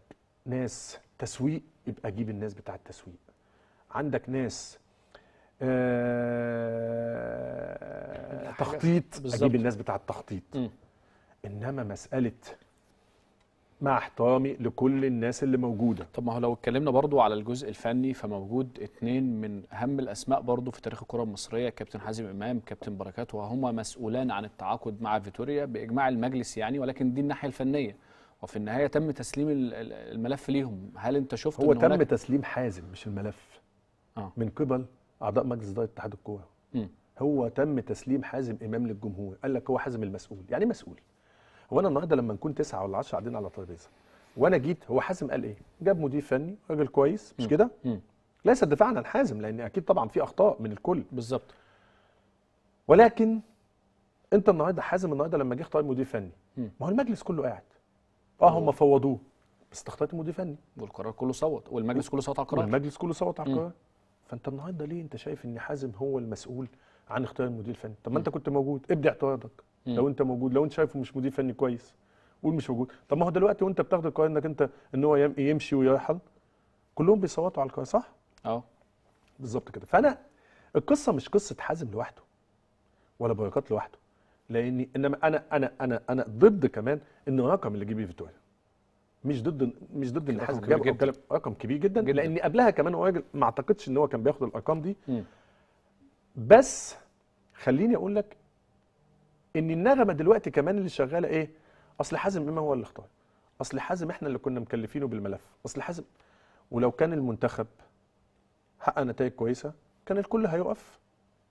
ناس تسويق يبقى جيب الناس بتاع التسويق عندك ناس آه تخطيط اجيب الناس بتاع التخطيط م. انما مساله مع احترامي لكل الناس اللي موجوده طب ما هو لو اتكلمنا برضو على الجزء الفني فموجود اتنين من اهم الاسماء برضو في تاريخ الكره المصريه كابتن حازم امام كابتن بركات وهما مسؤولان عن التعاقد مع فيتوريا باجماع المجلس يعني ولكن دي الناحيه الفنيه وفي النهايه تم تسليم الملف ليهم هل انت شفت هو إن تم تسليم حازم مش الملف آه. من قبل اعضاء مجلس اداره اتحاد الكوره هو تم تسليم حازم امام للجمهور قال لك هو حازم المسؤول يعني مسؤول هو انا النهارده لما نكون تسعه ولا 10 قاعدين على ترابيزه وانا جيت هو حازم قال ايه؟ جاب مدير فني راجل كويس مش كده؟ ليس الدفاع عن حازم لان اكيد طبعا في اخطاء من الكل بالظبط ولكن انت النهارده حازم النهارده لما جه اختار مدير فني ما هو المجلس كله قاعد اه هم فوضوه بس اخترت مدير فني والقرار كله صوت والمجلس كله صوت على القرار والمجلس كله صوت على القرار فانت النهارده ليه انت شايف ان حازم هو المسؤول عن اختيار المدير الفني طب ما انت كنت موجود ابدي اعتراضك لو انت موجود لو انت شايفه مش مدير فني كويس قول مش موجود طب ما هو دلوقتي وانت بتاخد القرار انك انت ان هو يمشي ويرحل كلهم بيصوتوا على القرار صح؟ اه بالظبط كده فانا القصه مش قصه حازم لوحده ولا بركات لوحده لاني انما انا انا انا انا ضد كمان ان الرقم اللي جيبيه فيتوريا مش ضد مش ضد ان حازم جاب رقم, رقم كبير جدا, جداً. لان قبلها كمان هو راجل ما اعتقدش ان هو كان بياخد الارقام دي م. بس خليني اقول لك ان النغمه دلوقتي كمان اللي شغاله ايه اصل حازم امام هو اللي اختار اصل حازم احنا اللي كنا مكلفينه بالملف اصل حازم ولو كان المنتخب حقق نتائج كويسه كان الكل هيقف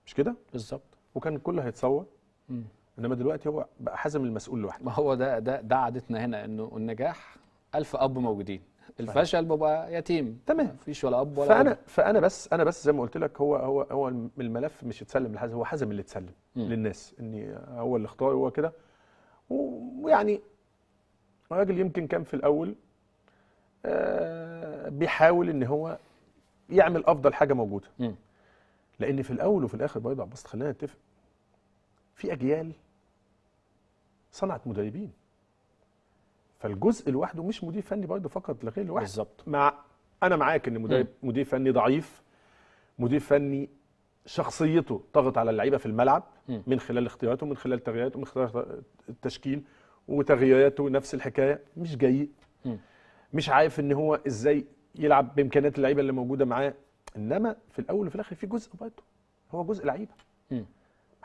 مش كده بالظبط وكان الكل هيتصور مم. انما دلوقتي هو بقى حازم المسؤول لوحده ما هو ده ده ده عادتنا هنا انه النجاح ألف اب موجودين الفشل ببقى يتيم تمام مفيش ولا اب ولا فانا أب. فانا بس انا بس زي ما قلت لك هو هو هو الملف مش اتسلم لحازم هو حازم اللي اتسلم م. للناس ان هو اللي اختار هو كده ويعني الراجل يمكن كان في الاول آه بيحاول ان هو يعمل افضل حاجه موجوده م. لان في الاول وفي الاخر برضه عباس خلينا نتفق في اجيال صنعت مدربين فالجزء لوحده مش مدير فني برضه فقط لا غير لوحده بالظبط مع انا معاك ان مدرب مدير فني ضعيف مدير فني شخصيته ضغط على اللعيبه في الملعب م. من خلال اختياراته من خلال تغييراته من خلال التشكيل وتغييراته نفس الحكايه مش جاي م. مش عارف ان هو ازاي يلعب بامكانيات اللعيبه اللي موجوده معاه انما في الاول وفي الاخر في جزء برضه هو جزء لعيبه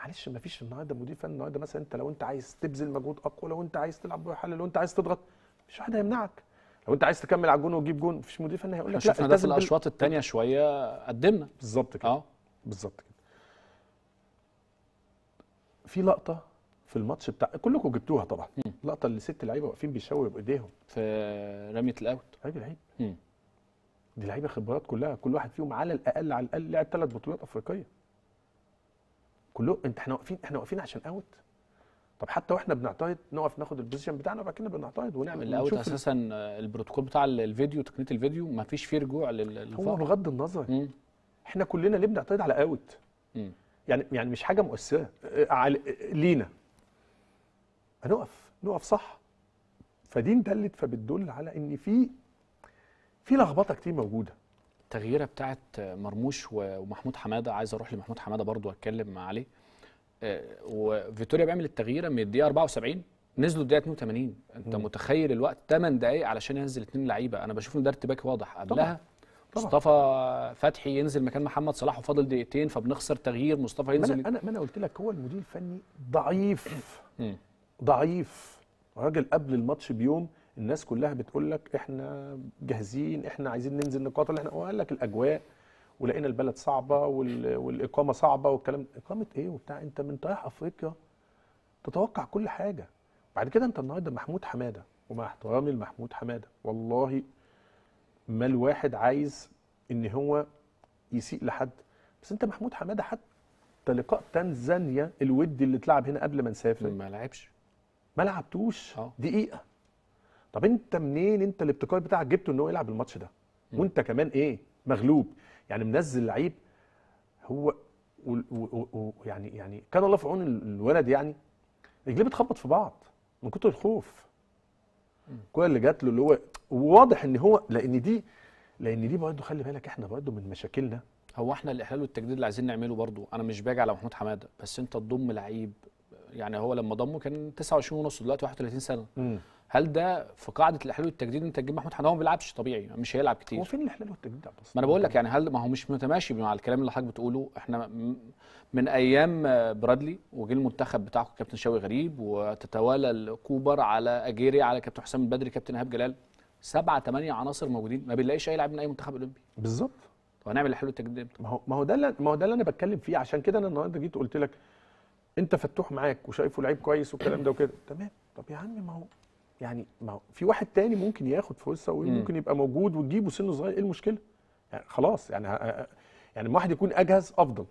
معلش ما فيش النهارده مدير فني النهارده مثلا انت لو انت عايز تبذل مجهود اقوى لو انت عايز تلعب بحل لو انت عايز تضغط مفيش واحد هيمنعك لو انت عايز تكمل على الجون وتجيب جون مفيش مدير فني هيقول لك لا شفنا ده في الاشواط الثانيه شويه قدمنا بالظبط كده اه بالظبط كده في لقطه في الماتش بتاع كلكم جبتوها طبعا اللقطه اللي ست لعيبه واقفين بيشاوروا بايديهم في رميه الاوت عيب العيب دي لعيبه خبرات كلها كل واحد فيهم على الاقل على الاقل لعب ثلاث بطولات افريقيه كله انت احنا واقفين احنا واقفين عشان اوت طب حتى واحنا بنعترض نقف ناخد البوزيشن بتاعنا وبعد كده بنعترض ونعمل الاوت اساسا آه، البروتوكول بتاع الفيديو تقنيه الفيديو ما فيش فيه رجوع لل هو بغض النظر مم. احنا كلنا ليه بنعترض على اوت مم. يعني يعني مش حاجه مؤثره آه، آه، لينا هنقف نقف صح فدي دلت فبتدل على ان في في لخبطه كتير موجوده التغييره بتاعت مرموش ومحمود حماده عايز اروح لمحمود حماده برضو اتكلم عليه آه، وفيتوريا بيعمل التغييره من الدقيقه 74 نزلوا الدقيقه 82 انت م. متخيل الوقت 8 دقائق علشان ينزل اثنين لعيبه انا بشوف ان ده ارتباك واضح قبلها طبعا. مصطفى فتحي ينزل مكان محمد صلاح وفاضل دقيقتين فبنخسر تغيير مصطفى ينزل ما انا ما انا قلت لك هو المدير الفني ضعيف م. ضعيف راجل قبل الماتش بيوم الناس كلها بتقول لك احنا جاهزين احنا عايزين ننزل نقاتل احنا وقال لك الاجواء ولقينا البلد صعبه وال... والاقامه صعبه والكلام اقامه ايه وبتاع انت من رايح افريقيا تتوقع كل حاجه بعد كده انت النهارده محمود حماده ومع احترامي لمحمود حماده والله ما الواحد عايز ان هو يسيء لحد بس انت محمود حماده حتى لقاء تنزانيا الودي اللي اتلعب هنا قبل ما نسافر ما لعبش ما لعبتوش آه. دقيقه طب انت منين انت الابتكار بتاعك جبته ان هو يلعب الماتش ده وانت كمان ايه مغلوب يعني منزل لعيب هو ويعني يعني كان الله في عون الولد يعني رجليه بتخبط في بعض من كتر الخوف الكوره اللي جات له اللي هو وواضح ان هو لان دي لان دي برضه خلي بالك احنا برضه من مشاكلنا هو احنا الاحلال والتجديد اللي عايزين نعمله برضه انا مش باجي على محمود حماده بس انت تضم لعيب يعني هو لما ضمه كان 29 ونص دلوقتي 31 سنه مم. هل ده في قاعده الاحلال والتجديد انت تجيب محمود حضرموت ما بيلعبش طبيعي مش هيلعب كتير هو فين الاحلال والتجديد ما انا بقول لك يعني هل ما هو مش متماشي مع الكلام اللي حضرتك بتقوله احنا من ايام برادلي وجه المنتخب بتاعكم كابتن شوقي غريب وتتوالى الكوبر على اجيري على كابتن حسام البدري كابتن ايهاب جلال سبعة ثمانية عناصر موجودين ما بنلاقيش اي لاعب من اي منتخب اولمبي بالظبط وهنعمل الاحلال والتجديد ما هو ما هو ده ما هو ده اللي انا بتكلم فيه عشان كده انا النهارده جيت قلت لك انت فتوح معاك وشايفه لعيب كويس والكلام ده وكده تمام طب يا عم ما هو يعني ما في واحد تاني ممكن ياخد فرصه وممكن يبقى موجود وتجيبه سنه صغير ايه المشكله؟ يعني خلاص يعني آه، يعني واحد يكون اجهز افضل.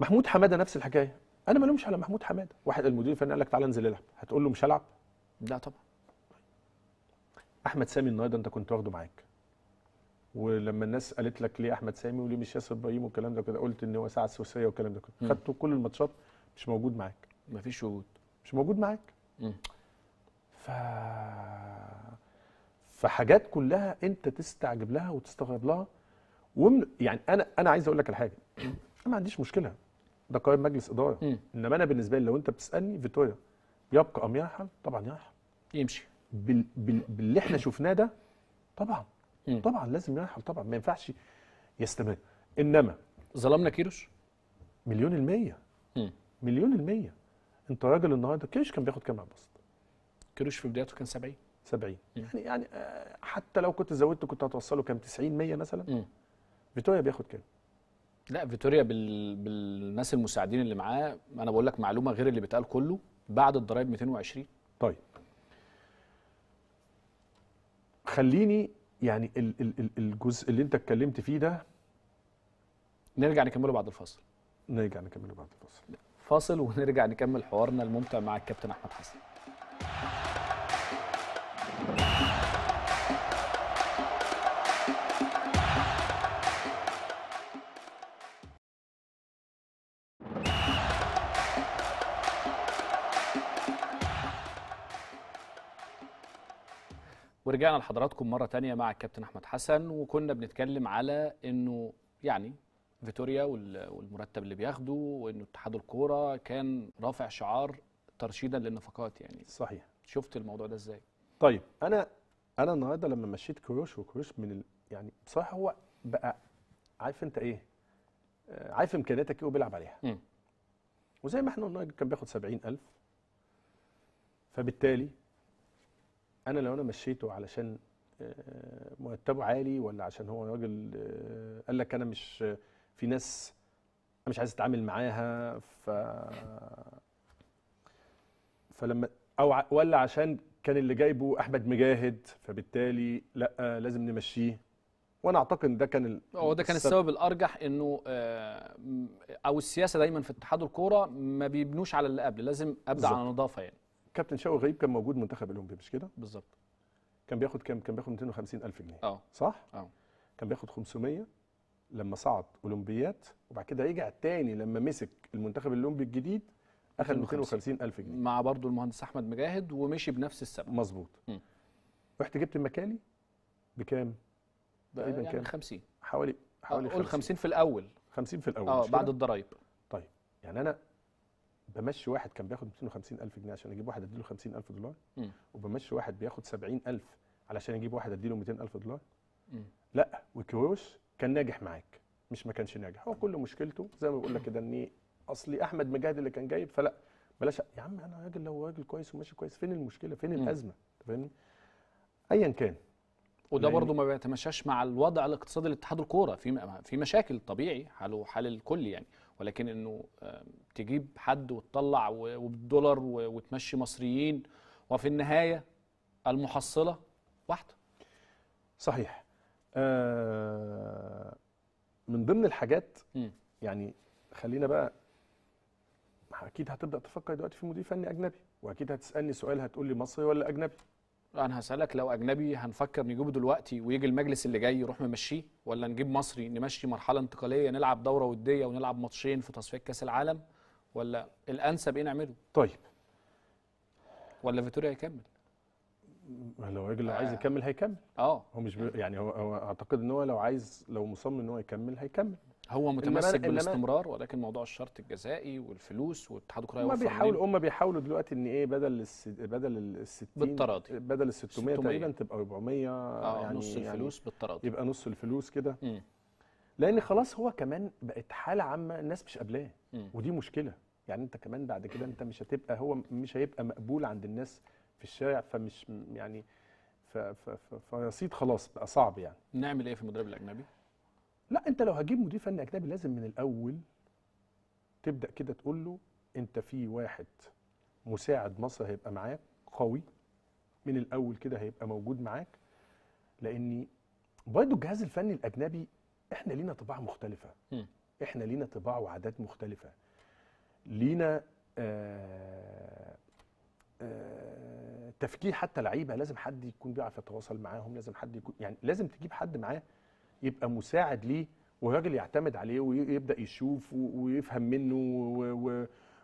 محمود حماده نفس الحكايه انا ما لومش على محمود حماده واحد المدير الفني قال لك تعالى انزل العب هتقول له مش هلعب؟ لا طبعا احمد سامي النهارده انت كنت واخده معاك ولما الناس قالت لك ليه احمد سامي وليه مش ياسر ابراهيم والكلام ده كده قلت ان هو ساعه سوسيه والكلام ده كده خدته كل الماتشات مش موجود معاك مفيش وجود مش موجود معاك ف... فحاجات كلها انت تستعجب لها وتستغرب لها ومن يعني انا انا عايز اقول لك الحاجه انا ما عنديش مشكله ده قرار مجلس اداره انما انا بالنسبه لي لو انت بتسالني فيتوريا يبقى ام يرحل طبعا يرحل يمشي بال... بال... باللي احنا شفناه ده طبعا م. طبعا لازم يرحل طبعا ما ينفعش يستمر انما ظلمنا كيروش مليون المية مليون المية انت راجل النهارده كيروش كان بياخد كام على البوست كروش في بداياته كان 70 70 يعني يعني آه، حتى لو كنت زودته كنت هتوصله كام 90 100 مثلا مم. فيتوريا بياخد كام لا فيتوريا بال... بالناس المساعدين اللي معاه انا بقول لك معلومه غير اللي بيتقال كله بعد الضرايب 220 طيب خليني يعني ال... ال... الجزء اللي انت اتكلمت فيه ده نرجع نكمله بعد الفاصل نرجع نكمله بعد الفاصل فاصل ونرجع نكمل حوارنا الممتع مع الكابتن احمد حسن ورجعنا لحضراتكم مره تانية مع الكابتن احمد حسن وكنا بنتكلم على انه يعني فيتوريا والمرتب اللي بياخده وانه اتحاد الكوره كان رافع شعار ترشيدا للنفقات يعني صحيح شفت الموضوع ده ازاي طيب انا انا النهارده لما مشيت كروش وكروش من ال... يعني بصراحه هو بقى عارف انت ايه آه، عارف امكانياتك ايه وبيلعب عليها م. وزي ما احنا قلنا كان بياخد 70000 فبالتالي انا لو انا مشيته علشان آه، مرتبه عالي ولا عشان هو راجل آه، قال لك انا مش في ناس انا مش عايز اتعامل معاها ف فلما او ولا عشان كان اللي جايبه احمد مجاهد فبالتالي لا لازم نمشيه وانا اعتقد ده كان هو ده كان السبب الارجح انه آه، او السياسه دايما في اتحاد الكوره ما بيبنوش على اللي قبل لازم ابدا على نظافه يعني كابتن شوقي غريب كان موجود منتخب الاولمبي مش كده بالظبط كان بياخد كام كان بياخد 250 الف جنيه اه صح اه كان بياخد 500 لما صعد اولمبيات وبعد كده رجع تاني لما مسك المنتخب الاولمبي الجديد اخذ 250 الف جنيه مع برضه المهندس احمد مجاهد ومشي بنفس السبب مظبوط رحت جبت مكاني بكام؟ تقريبا يعني كام؟ 50 حوالي حوالي 50 50 في الاول 50 في الاول اه بعد الضرايب طيب يعني انا بمشي واحد كان بياخد 250 الف جنيه عشان اجيب واحد اديله 50 الف دولار وبمشي واحد بياخد 70 الف علشان اجيب واحد اديله 200 الف دولار لا وكيروش كان ناجح معاك مش ما كانش ناجح هو كل مشكلته زي ما بقول لك كده ان اصلي احمد مجاهد اللي كان جايب فلا بلاش يا عم انا راجل لو راجل كويس وماشي كويس فين المشكله فين الازمه انت فاهمني ايا كان وده برضه ما بيتمشاش مع الوضع الاقتصادي لاتحاد الكوره في في مشاكل طبيعي حاله حال الكل يعني ولكن انه تجيب حد وتطلع وبالدولار وتمشي مصريين وفي النهايه المحصله واحده صحيح آه من ضمن الحاجات يعني خلينا بقى اكيد هتبدا تفكر دلوقتي في مدير فني اجنبي واكيد هتسالني سؤال هتقول لي مصري ولا اجنبي انا هسالك لو اجنبي هنفكر نجيبه دلوقتي ويجي المجلس اللي جاي يروح ممشيه ولا نجيب مصري نمشي مرحله انتقاليه نلعب دوره وديه ونلعب ماتشين في تصفيات كاس العالم ولا الانسب ايه نعمله طيب ولا فيتوريا هيكمل لو الراجل لو آه. عايز يكمل هيكمل اه هو مش يعني هو, هو اعتقد ان هو لو عايز لو مصمم ان هو يكمل هيكمل هو متمسك بالاستمرار ولكن موضوع الشرط الجزائي والفلوس والاتحاد الكره هم بيحاولوا هم بيحاولوا دلوقتي ان ايه بدل الس... بدل ال 60 بالتراضي بدل ال 600 تقريبا تبقى 400 آه يعني نص يعني الفلوس يعني بالتراضي يبقى نص الفلوس كده لان خلاص هو كمان بقت حاله عامه الناس مش قابلاه ودي مشكله يعني انت كمان بعد كده انت مش هتبقى هو مش هيبقى مقبول عند الناس في الشارع فمش يعني فيصيد خلاص بقى صعب يعني نعمل ايه في المدرب الاجنبي؟ لا انت لو هتجيب مدير فني اجنبي لازم من الاول تبدا كده تقول له انت في واحد مساعد مصر هيبقى معاك قوي من الاول كده هيبقى موجود معاك لاني برضه الجهاز الفني الاجنبي احنا لينا طباع مختلفه احنا لينا طباع وعادات مختلفه لينا آآ آه، آآ آه، تفكير حتى لعيبه لازم حد يكون بيعرف يتواصل معاهم لازم حد يكون يعني لازم تجيب حد معاه يبقى مساعد ليه وراجل يعتمد عليه ويبدا يشوف ويفهم منه و...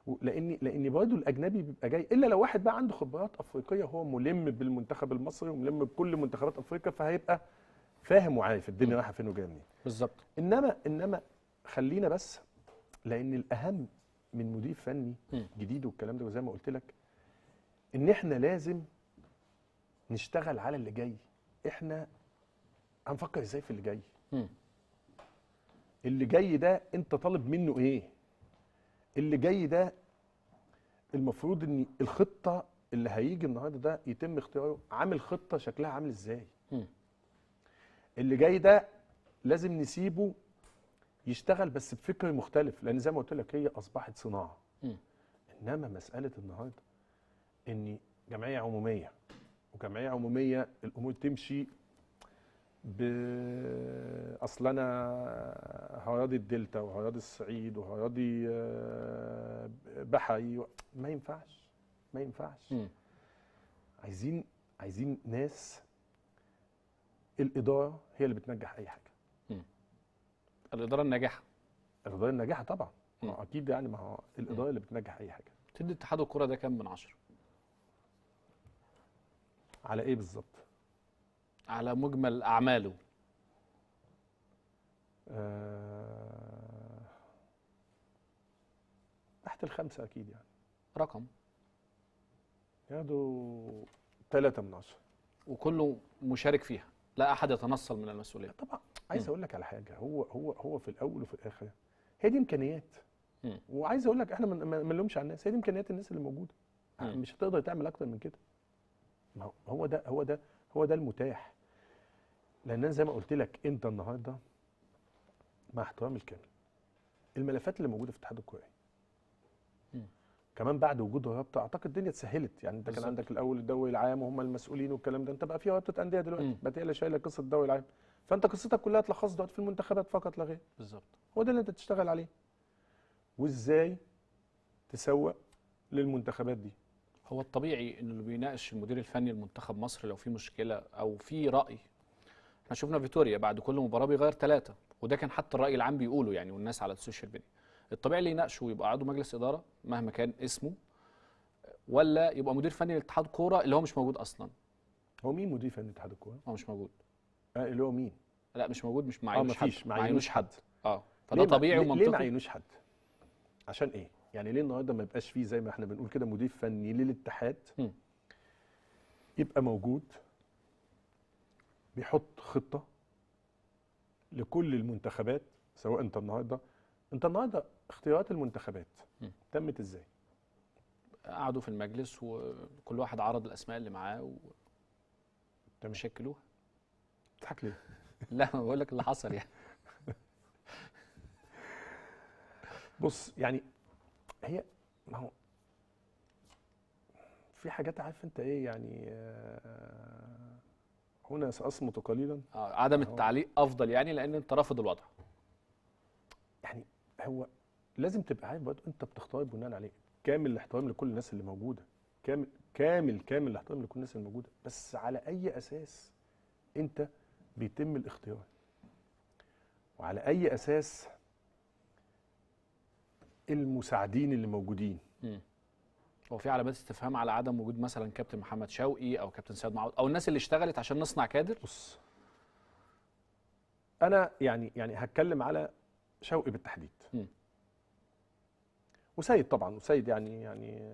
و... لان لان برضه الاجنبي بيبقى جاي الا لو واحد بقى عنده خبرات افريقيه هو ملم بالمنتخب المصري وملم بكل منتخبات افريقيا فهيبقى فاهم وعارف الدنيا رايحه فين وجايه منين بالظبط انما انما خلينا بس لان الاهم من مدير فني جديد والكلام ده وزي ما قلت لك ان احنا لازم نشتغل على اللي جاي احنا هنفكر ازاي في اللي جاي اللي جاي ده انت طالب منه ايه اللي جاي ده المفروض ان الخطه اللي هيجي النهارده ده يتم اختياره عامل خطه شكلها عامل ازاي اللي جاي ده لازم نسيبه يشتغل بس بفكر مختلف لان زي ما قلت لك هي اصبحت صناعه انما مساله النهارده ان جمعيه عموميه وجمعيه عموميه الامور تمشي اصل انا هراضي الدلتا وهراضي الصعيد وهراضي آه، بحري ما ينفعش ما ينفعش م. عايزين عايزين ناس الاداره هي اللي بتنجح اي حاجه م. الاداره الناجحه الاداره الناجحه طبعا م. اكيد يعني ما هو الاداره اللي بتنجح اي حاجه تدي اتحاد الكره ده كام من عشرة على ايه بالظبط على مجمل أعماله آه، تحت الخمسة أكيد يعني رقم ياخدوا ثلاثة من عشرة وكله مشارك فيها لا أحد يتنصل من المسؤولية طبعا عايز أقول لك على حاجة هو هو هو في الأول وفي الآخر هي دي إمكانيات وعايز أقول لك إحنا ما نلومش على الناس هي دي إمكانيات الناس اللي موجودة مم. مش هتقدر تعمل أكتر من كده ما هو ده هو ده هو ده المتاح لان انا زي ما قلت لك انت النهارده مع احترامي الكامل الملفات اللي موجوده في الاتحاد الكوري كمان بعد وجود رابطه اعتقد الدنيا اتسهلت يعني انت بالزبط. كان عندك الاول الدوري العام وهم المسؤولين والكلام ده انت بقى في رابطه انديه دلوقتي بقت هي اللي شايله قصه الدوري العام فانت قصتك كلها تلخص دلوقتي في المنتخبات فقط لا غير بالظبط هو ده اللي انت تشتغل عليه وازاي تسوق للمنتخبات دي هو الطبيعي ان اللي بيناقش المدير الفني لمنتخب مصر لو في مشكله او في راي احنا شفنا فيتوريا بعد كل مباراه بيغير ثلاثه وده كان حتى الراي العام بيقوله يعني والناس على السوشيال ميديا الطبيعي اللي يناقشه ويبقى عضو مجلس اداره مهما كان اسمه ولا يبقى مدير فني لاتحاد كوره اللي هو مش موجود اصلا هو مين مدير فني لاتحاد الكوره هو مش موجود آه اللي هو مين لا مش موجود مش معينوش آه، حد معينوش حد اه فده طبيعي ومنطقي ليه معينوش حد عشان ايه يعني ليه النهارده ما يبقاش فيه زي ما احنا بنقول كده مدير فني للاتحاد يبقى موجود بيحط خطه لكل المنتخبات سواء انت النهارده انت النهارده اختيارات المنتخبات تمت ازاي؟ قعدوا في المجلس وكل واحد عرض الاسماء اللي معاه و... تم شكلوها بتضحك ليه؟ لا بقول لك اللي حصل يعني بص يعني هي ما هو في حاجات عارف انت ايه يعني آه هنا ساصمت قليلا آه، عدم التعليق افضل يعني لان انت رافض الوضع يعني هو لازم تبقى عارف انت بتختار بناء عليه كامل الاحترام لكل الناس اللي موجوده كامل كامل كامل الاحترام لكل الناس اللي موجوده بس على اي اساس انت بيتم الاختيار وعلى اي اساس المساعدين اللي موجودين م. هو في علامات استفهام على عدم وجود مثلا كابتن محمد شوقي او كابتن سيد معوض او الناس اللي اشتغلت عشان نصنع كادر بص انا يعني يعني هتكلم على شوقي بالتحديد م. وسيد طبعا وسيد يعني يعني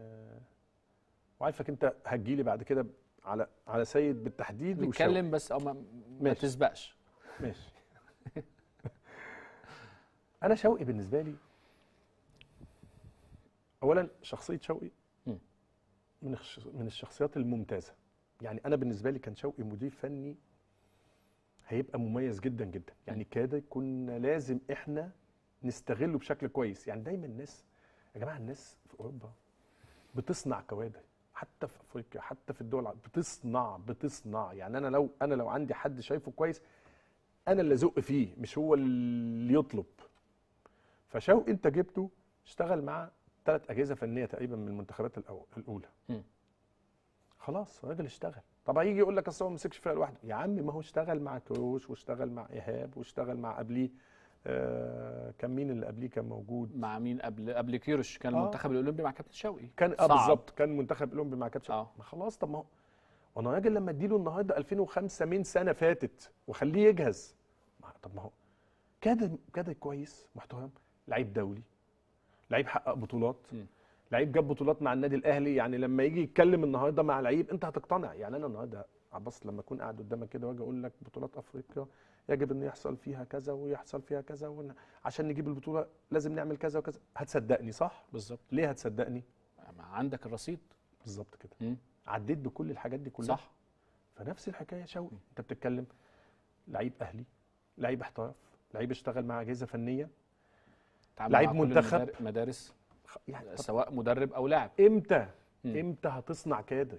وعارفك انت هتجيلي بعد كده على على سيد بالتحديد نتكلم بس او ما, ما تسبقش ماشي انا شوقي بالنسبه لي اولا شخصيه شوقي من من الشخصيات الممتازه يعني انا بالنسبه لي كان شوقي مدير فني هيبقى مميز جدا جدا يعني كده كنا لازم احنا نستغله بشكل كويس يعني دايما الناس يا جماعه الناس في اوروبا بتصنع كوادر حتى في افريقيا حتى في الدول بتصنع بتصنع يعني انا لو انا لو عندي حد شايفه كويس انا اللي ازق فيه مش هو اللي يطلب فشوقي انت جبته اشتغل معاه ثلاث اجهزه فنيه تقريبا من المنتخبات الاولى م. خلاص الراجل اشتغل طب هيجي يقول لك اصل هو ما مسكش فرقه لوحده يا عم ما هو اشتغل مع كروش واشتغل مع ايهاب واشتغل مع قبليه آه كان مين اللي قبليه كان موجود مع مين قبل قبل كيرش كان آه. المنتخب الاولمبي مع كابتن شوقي كان اه بالظبط كان منتخب الاولمبي مع كابتن شوقي آه. ما خلاص طب ما هو وانا راجل لما اديله النهارده 2005 من سنه فاتت واخليه يجهز طب ما هو كادر كادر كويس محترم لعيب دولي لعيب حقق بطولات لعيب جاب بطولات مع النادي الاهلي يعني لما يجي يتكلم النهارده مع لعيب انت هتقتنع يعني انا النهارده عباس لما اكون قاعد قدامك كده واجي اقول لك بطولات افريقيا يجب ان يحصل فيها كذا ويحصل فيها كذا ون... عشان نجيب البطوله لازم نعمل كذا وكذا هتصدقني صح بالظبط ليه هتصدقني عندك الرصيد بالظبط كده عديت بكل الحاجات دي كلها صح فنفس الحكايه شوقي انت بتتكلم لعيب اهلي لعيب احترف لعيب اشتغل مع اجهزه فنيه لعيب منتخب مدارس يعني سواء مدرب او لاعب امتى مم. امتى هتصنع كده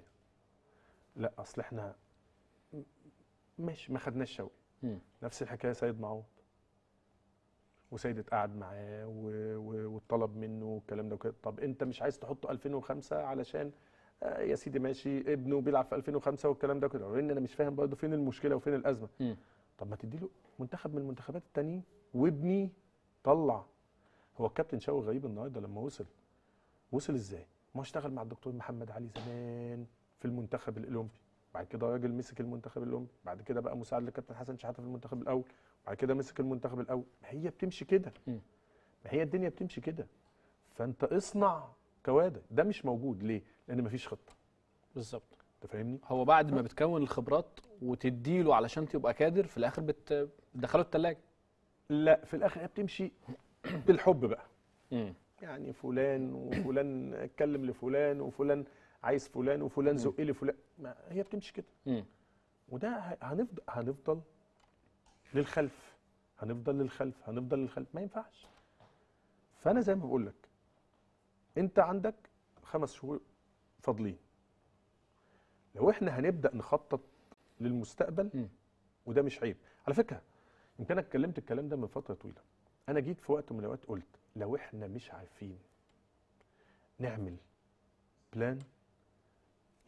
لا اصل احنا مش ما خدناش شوقي نفس الحكايه سيد معوض وسيد اتقعد معاه والطلب منه والكلام ده وكده طب انت مش عايز تحطه 2005 علشان آه يا سيدي ماشي ابنه بيلعب في 2005 والكلام ده كده لان انا مش فاهم برضه فين المشكله وفين الازمه مم. طب ما تدي له منتخب من المنتخبات التانيين وابني طلع هو الكابتن شوقي غريب النهارده لما وصل وصل ازاي؟ ما اشتغل مع الدكتور محمد علي زمان في المنتخب الاولمبي بعد كده راجل مسك المنتخب الاولمبي بعد كده بقى مساعد للكابتن حسن شحاته في المنتخب الاول بعد كده مسك المنتخب الاول ما هي بتمشي كده ما هي الدنيا بتمشي كده فانت اصنع كوادر ده مش موجود ليه لان مفيش خطه بالظبط انت فاهمني هو بعد ما بتكون الخبرات وتديله علشان تبقى كادر في الاخر بتدخله الثلاجه لا في الاخر هي بتمشي بالحب بقى يعني فلان وفلان اتكلم لفلان وفلان عايز فلان وفلان زق لي فلان ما هي بتمشي كده وده هنفضل هنفضل للخلف هنفضل للخلف هنفضل للخلف ما ينفعش فانا زي ما بقول لك انت عندك خمس شهور فاضلين لو احنا هنبدا نخطط للمستقبل وده مش عيب على فكره يمكن انا اتكلمت الكلام ده من فتره طويله انا جيت في وقت من الاوقات قلت لو احنا مش عارفين نعمل بلان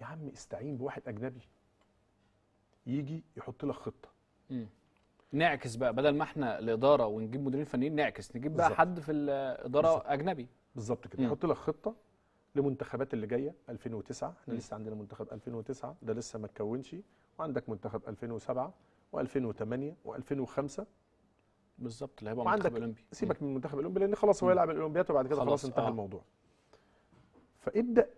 يا عم استعين بواحد اجنبي يجي يحط لك خطه مم. نعكس بقى بدل ما احنا الاداره ونجيب مديرين فنيين نعكس نجيب بقى بالزبط. حد في الاداره بالزبط. اجنبي بالظبط كده يحط لك خطه لمنتخبات اللي جايه 2009 احنا لسه عندنا منتخب 2009 ده لسه ما اتكونش وعندك منتخب 2007 و2008 و2005 بالظبط اللي هيبقى منتخب اولمبي سيبك من المنتخب الاولمبي لان خلاص هو يلعب الاولمبيات وبعد كده خلاص انتهى آه. الموضوع فابدا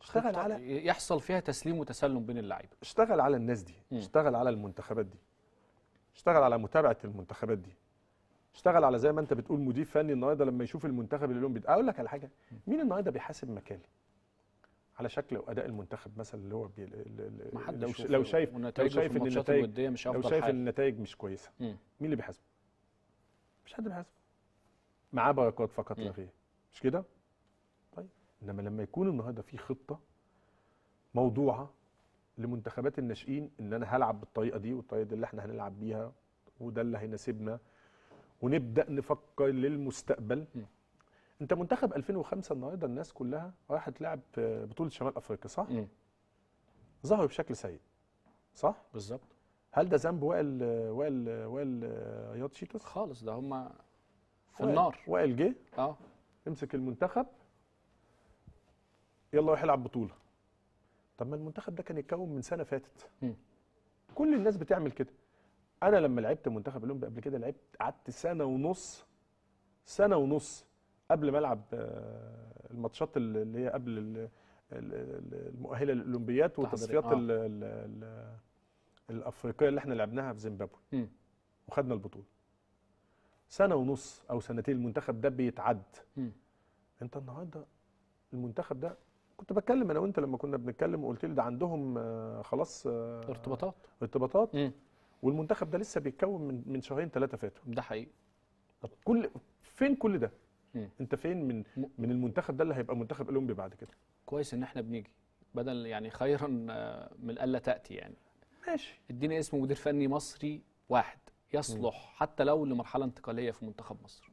اشتغل على يحصل فيها تسليم وتسلم بين اللعيبه اشتغل على الناس دي م. اشتغل على المنتخبات دي اشتغل على متابعه المنتخبات دي اشتغل على زي ما انت بتقول مدير فني النهارده لما يشوف المنتخب الاولمبي اقول لك على حاجه مين النهارده بيحاسب مكاني على شكل واداء المنتخب مثلا اللي هو بي... لو, لو شايف لو شايف ان النتائج مش افضل لو شايف النتائج مش كويسه مم. مين اللي بيحاسبه مش حد بيحاسبه معاه بركات فقط لا غير مش كده طيب انما لما يكون النهارده في خطه موضوعه لمنتخبات الناشئين ان انا هلعب بالطريقه دي والطريقه دي اللي احنا هنلعب بيها وده اللي هيناسبنا ونبدا نفكر للمستقبل م. انت منتخب 2005 النهارده الناس كلها لعب في بطوله شمال افريقيا صح؟ ظهر بشكل سيء صح؟ بالظبط هل ده ذنب وائل وائل وائل اياد شيتوس؟ خالص ده هم في النار وائل جه اه امسك المنتخب يلا روح العب بطوله طب ما المنتخب ده كان يتكون من سنه فاتت م. كل الناس بتعمل كده انا لما لعبت منتخب الاولمبي قبل كده لعبت قعدت سنه ونص سنه ونص قبل ما العب آه، الماتشات اللي هي قبل المؤهله للاولمبيات وتصفيات آه. الافريقيه اللي احنا لعبناها في زيمبابوي وخدنا البطوله سنه ونص او سنتين المنتخب ده بيتعد م. انت النهارده المنتخب ده كنت بتكلم انا وانت لما كنا بنتكلم وقلت لي ده عندهم آه، خلاص آه، ارتباطات ارتباطات م. والمنتخب ده لسه بيتكون من من شهرين ثلاثه فاتوا ده حقيقي طب كل فين كل ده؟ م. انت فين من م. من المنتخب ده اللي هيبقى منتخب اولمبي بعد كده؟ كويس ان احنا بنيجي بدل يعني خيرا آه، من الا تاتي يعني ماشي اديني اسم مدير فني مصري واحد يصلح م. حتى لو لمرحله انتقاليه في منتخب مصر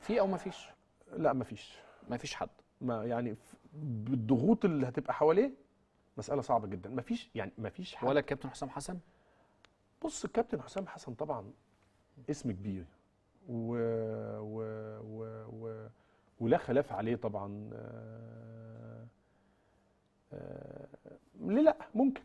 في او ما فيش لا ما فيش ما فيش حد ما يعني بالضغوط اللي هتبقى حواليه مساله صعبه جدا ما فيش يعني ما فيش حد ولا الكابتن حسام حسن بص الكابتن حسام حسن طبعا اسم كبير و... و... و... و... ولا خلاف عليه طبعا آ... آه، آه، ليه لا ممكن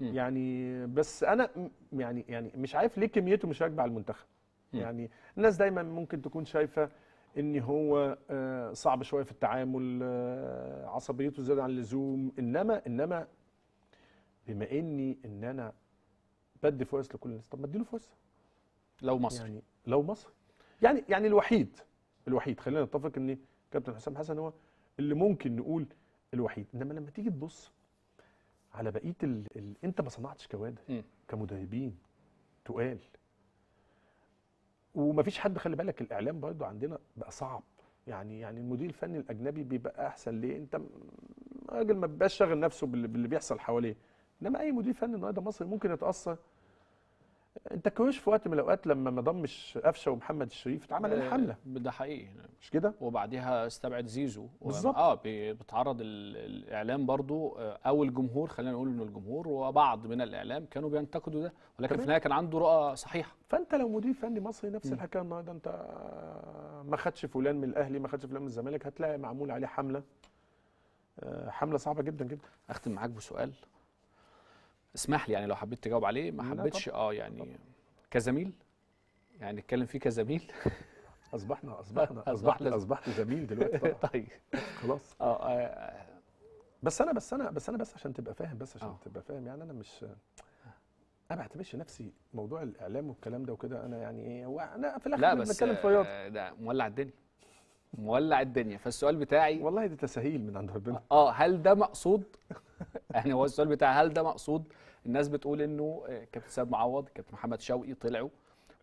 م. يعني بس انا يعني يعني مش عارف ليه كميته مش راكبه على المنتخب م. يعني الناس دايما ممكن تكون شايفه ان هو آه، صعب شويه في التعامل آه، عصبيته زياده عن اللزوم انما انما بما اني ان انا بدي فرص لكل الناس طب ما اديله فرصه لو مصري يعني لو مصري يعني يعني الوحيد الوحيد خلينا نتفق ان كابتن حسام حسن هو اللي ممكن نقول الوحيد انما لما تيجي تبص على بقيه ال... الـ انت ما صنعتش كوادر كمدربين تقال ومفيش حد خلي بالك الاعلام برضو عندنا بقى صعب يعني يعني المدير الفني الاجنبي بيبقى احسن ليه انت راجل ما بيبقاش شاغل نفسه باللي بيحصل حواليه انما اي مدير فني النهارده مصري ممكن يتاثر انت كويش في وقت من الاوقات لما ما ضمش قفشه ومحمد الشريف اتعمل عليه آه، حمله ده حقيقي يعني مش كده وبعديها استبعد زيزو بالظبط اه بتعرض الاعلام برضو آه، او الجمهور خلينا نقول انه الجمهور وبعض من الاعلام كانوا بينتقدوا ده ولكن في النهايه كان عنده رؤى صحيحه فانت لو مدير فني مصري نفس الحكايه النهارده انت ما خدش فلان من الاهلي ما خدش فلان من الزمالك هتلاقي معمول عليه حمله آه، حمله صعبه جدا جدا اختم معاك بسؤال اسمح لي يعني لو حبيت تجاوب عليه ما حبيتش اه يعني طبعا. كزميل يعني نتكلم فيه كزميل اصبحنا اصبحنا اصبحنا اصبحت زميل دلوقتي طيب خلاص آه،, اه بس انا بس انا بس انا بس عشان تبقى فاهم بس عشان أوه. تبقى فاهم يعني انا مش انا ما بعتبرش نفسي موضوع الاعلام والكلام ده وكده انا يعني ايه هو انا في الاخر بنتكلم في رياضه لا مولع الدنيا مولع الدنيا فالسؤال بتاعي والله دي تساهيل من عند ربنا اه هل ده مقصود يعني هو السؤال بتاعي هل ده مقصود الناس بتقول انه آه، كابتن سيد معوض كابتن محمد شوقي طلعوا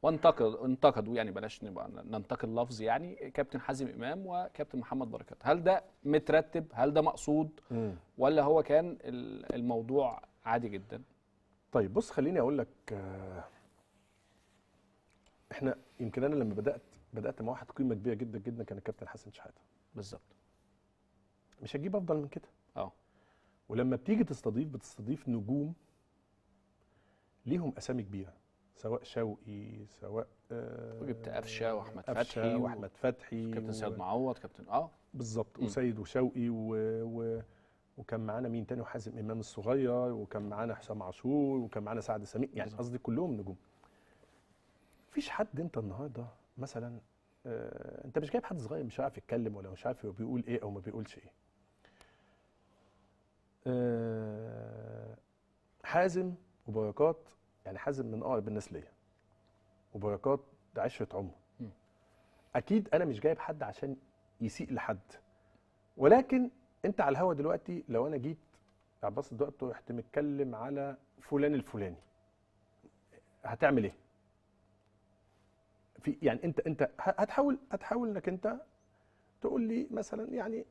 وانتقد انتقدوا يعني بلاش نبقى ننتقد لفظ يعني كابتن حازم امام وكابتن محمد بركات هل ده مترتب هل ده مقصود ولا هو كان الموضوع عادي جدا طيب بص خليني اقول لك آه، احنا يمكن انا لما بدات بدات مع واحد قيمه كبيره جدا جدا كان الكابتن حسن شحاته بالظبط مش هتجيب افضل من كده اه ولما بتيجي تستضيف بتستضيف نجوم ليهم اسامي كبيره سواء شوقي سواء آه وجبت قفشه واحمد فتحي واحمد فتحي كابتن سيد معوض كابتن اه بالظبط وسيد وشوقي و... و... وكان معانا مين تاني وحازم امام الصغير وكان معانا حسام عاشور وكان معانا سعد سمير يعني قصدي كلهم نجوم مفيش حد انت النهارده مثلا آه انت مش جايب حد صغير مش عارف يتكلم ولا مش عارف بيقول ايه او ما بيقولش ايه آه حازم وبركات يعني حازم من اقرب الناس ليا وبركات ده عشره عمره اكيد انا مش جايب حد عشان يسيء لحد ولكن انت على الهوا دلوقتي لو انا جيت عباس دلوقتي رحت متكلم على فلان الفلاني هتعمل ايه؟ في يعني انت انت هتحاول هتحاول انك انت تقول لي مثلا يعني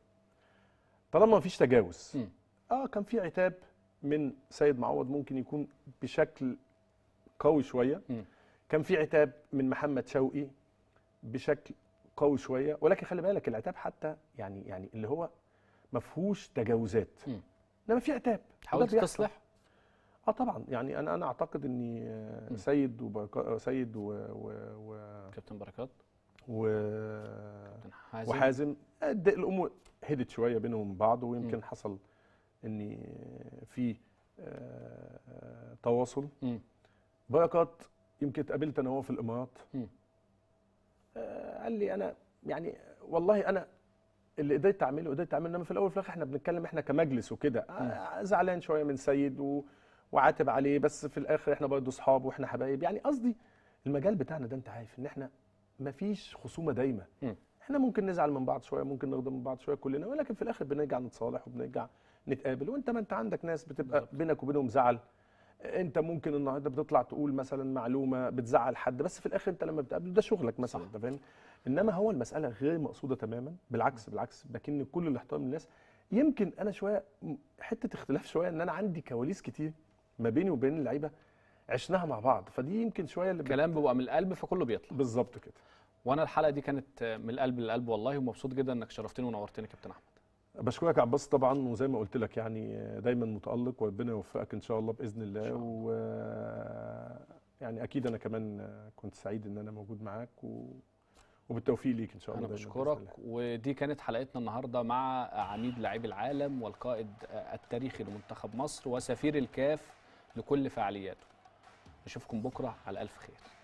طالما فيش تجاوز م. اه كان في عتاب من سيد معوض ممكن يكون بشكل قوي شويه م. كان في عتاب من محمد شوقي بشكل قوي شويه ولكن خلي بالك العتاب حتى يعني يعني اللي هو ما فيهوش تجاوزات انما في عتاب حاولت تصلح اه طبعا يعني انا انا اعتقد اني سيد وبركات سيد و, و, و كابتن بركات و كابتن حازم وحازم الامور هدت شويه بينهم بعض ويمكن م. حصل ان في آه، آه، تواصل م. بركات يمكن اتقابلت انا وهو في الامارات آه قال لي انا يعني والله انا اللي قدرت اعمله قدرت اعمله انما في الاول وفي الاخر احنا بنتكلم احنا كمجلس وكده آه، زعلان شويه من سيد و... وعاتب عليه بس في الاخر احنا برضه اصحاب واحنا حبايب يعني قصدي المجال بتاعنا ده انت عارف ان احنا مفيش خصومه دايمه م. احنا ممكن نزعل من بعض شويه ممكن نغضب من بعض شويه كلنا ولكن في الاخر بنرجع نتصالح وبنرجع نتقابل وانت ما انت عندك ناس بتبقى بينك وبينهم زعل انت ممكن النهارده بتطلع تقول مثلا معلومه بتزعل حد بس في الاخر انت لما بتقابله ده شغلك مثلا انت فاهم انما هو المساله غير مقصوده تماما بالعكس بالعكس لكن كل الاحترام للناس يمكن انا شويه حته اختلاف شويه ان انا عندي كواليس كتير ما بيني وبين اللعيبه عشناها مع بعض فدي يمكن شويه اللي كلام بيبقى من القلب فكله بيطلع بالظبط كده وانا الحلقه دي كانت من القلب للقلب والله ومبسوط جدا انك شرفتني ونورتني كابتن احمد بشكرك عباس طبعا وزي ما قلت لك يعني دايما متالق وربنا يوفقك ان شاء الله باذن الله, الله. و يعني اكيد انا كمان كنت سعيد ان انا موجود معاك و... وبالتوفيق ليك ان شاء الله انا بشكرك ودي كانت حلقتنا النهارده مع عميد لاعبي العالم والقائد التاريخي لمنتخب مصر وسفير الكاف لكل فعالياته نشوفكم بكره على الف خير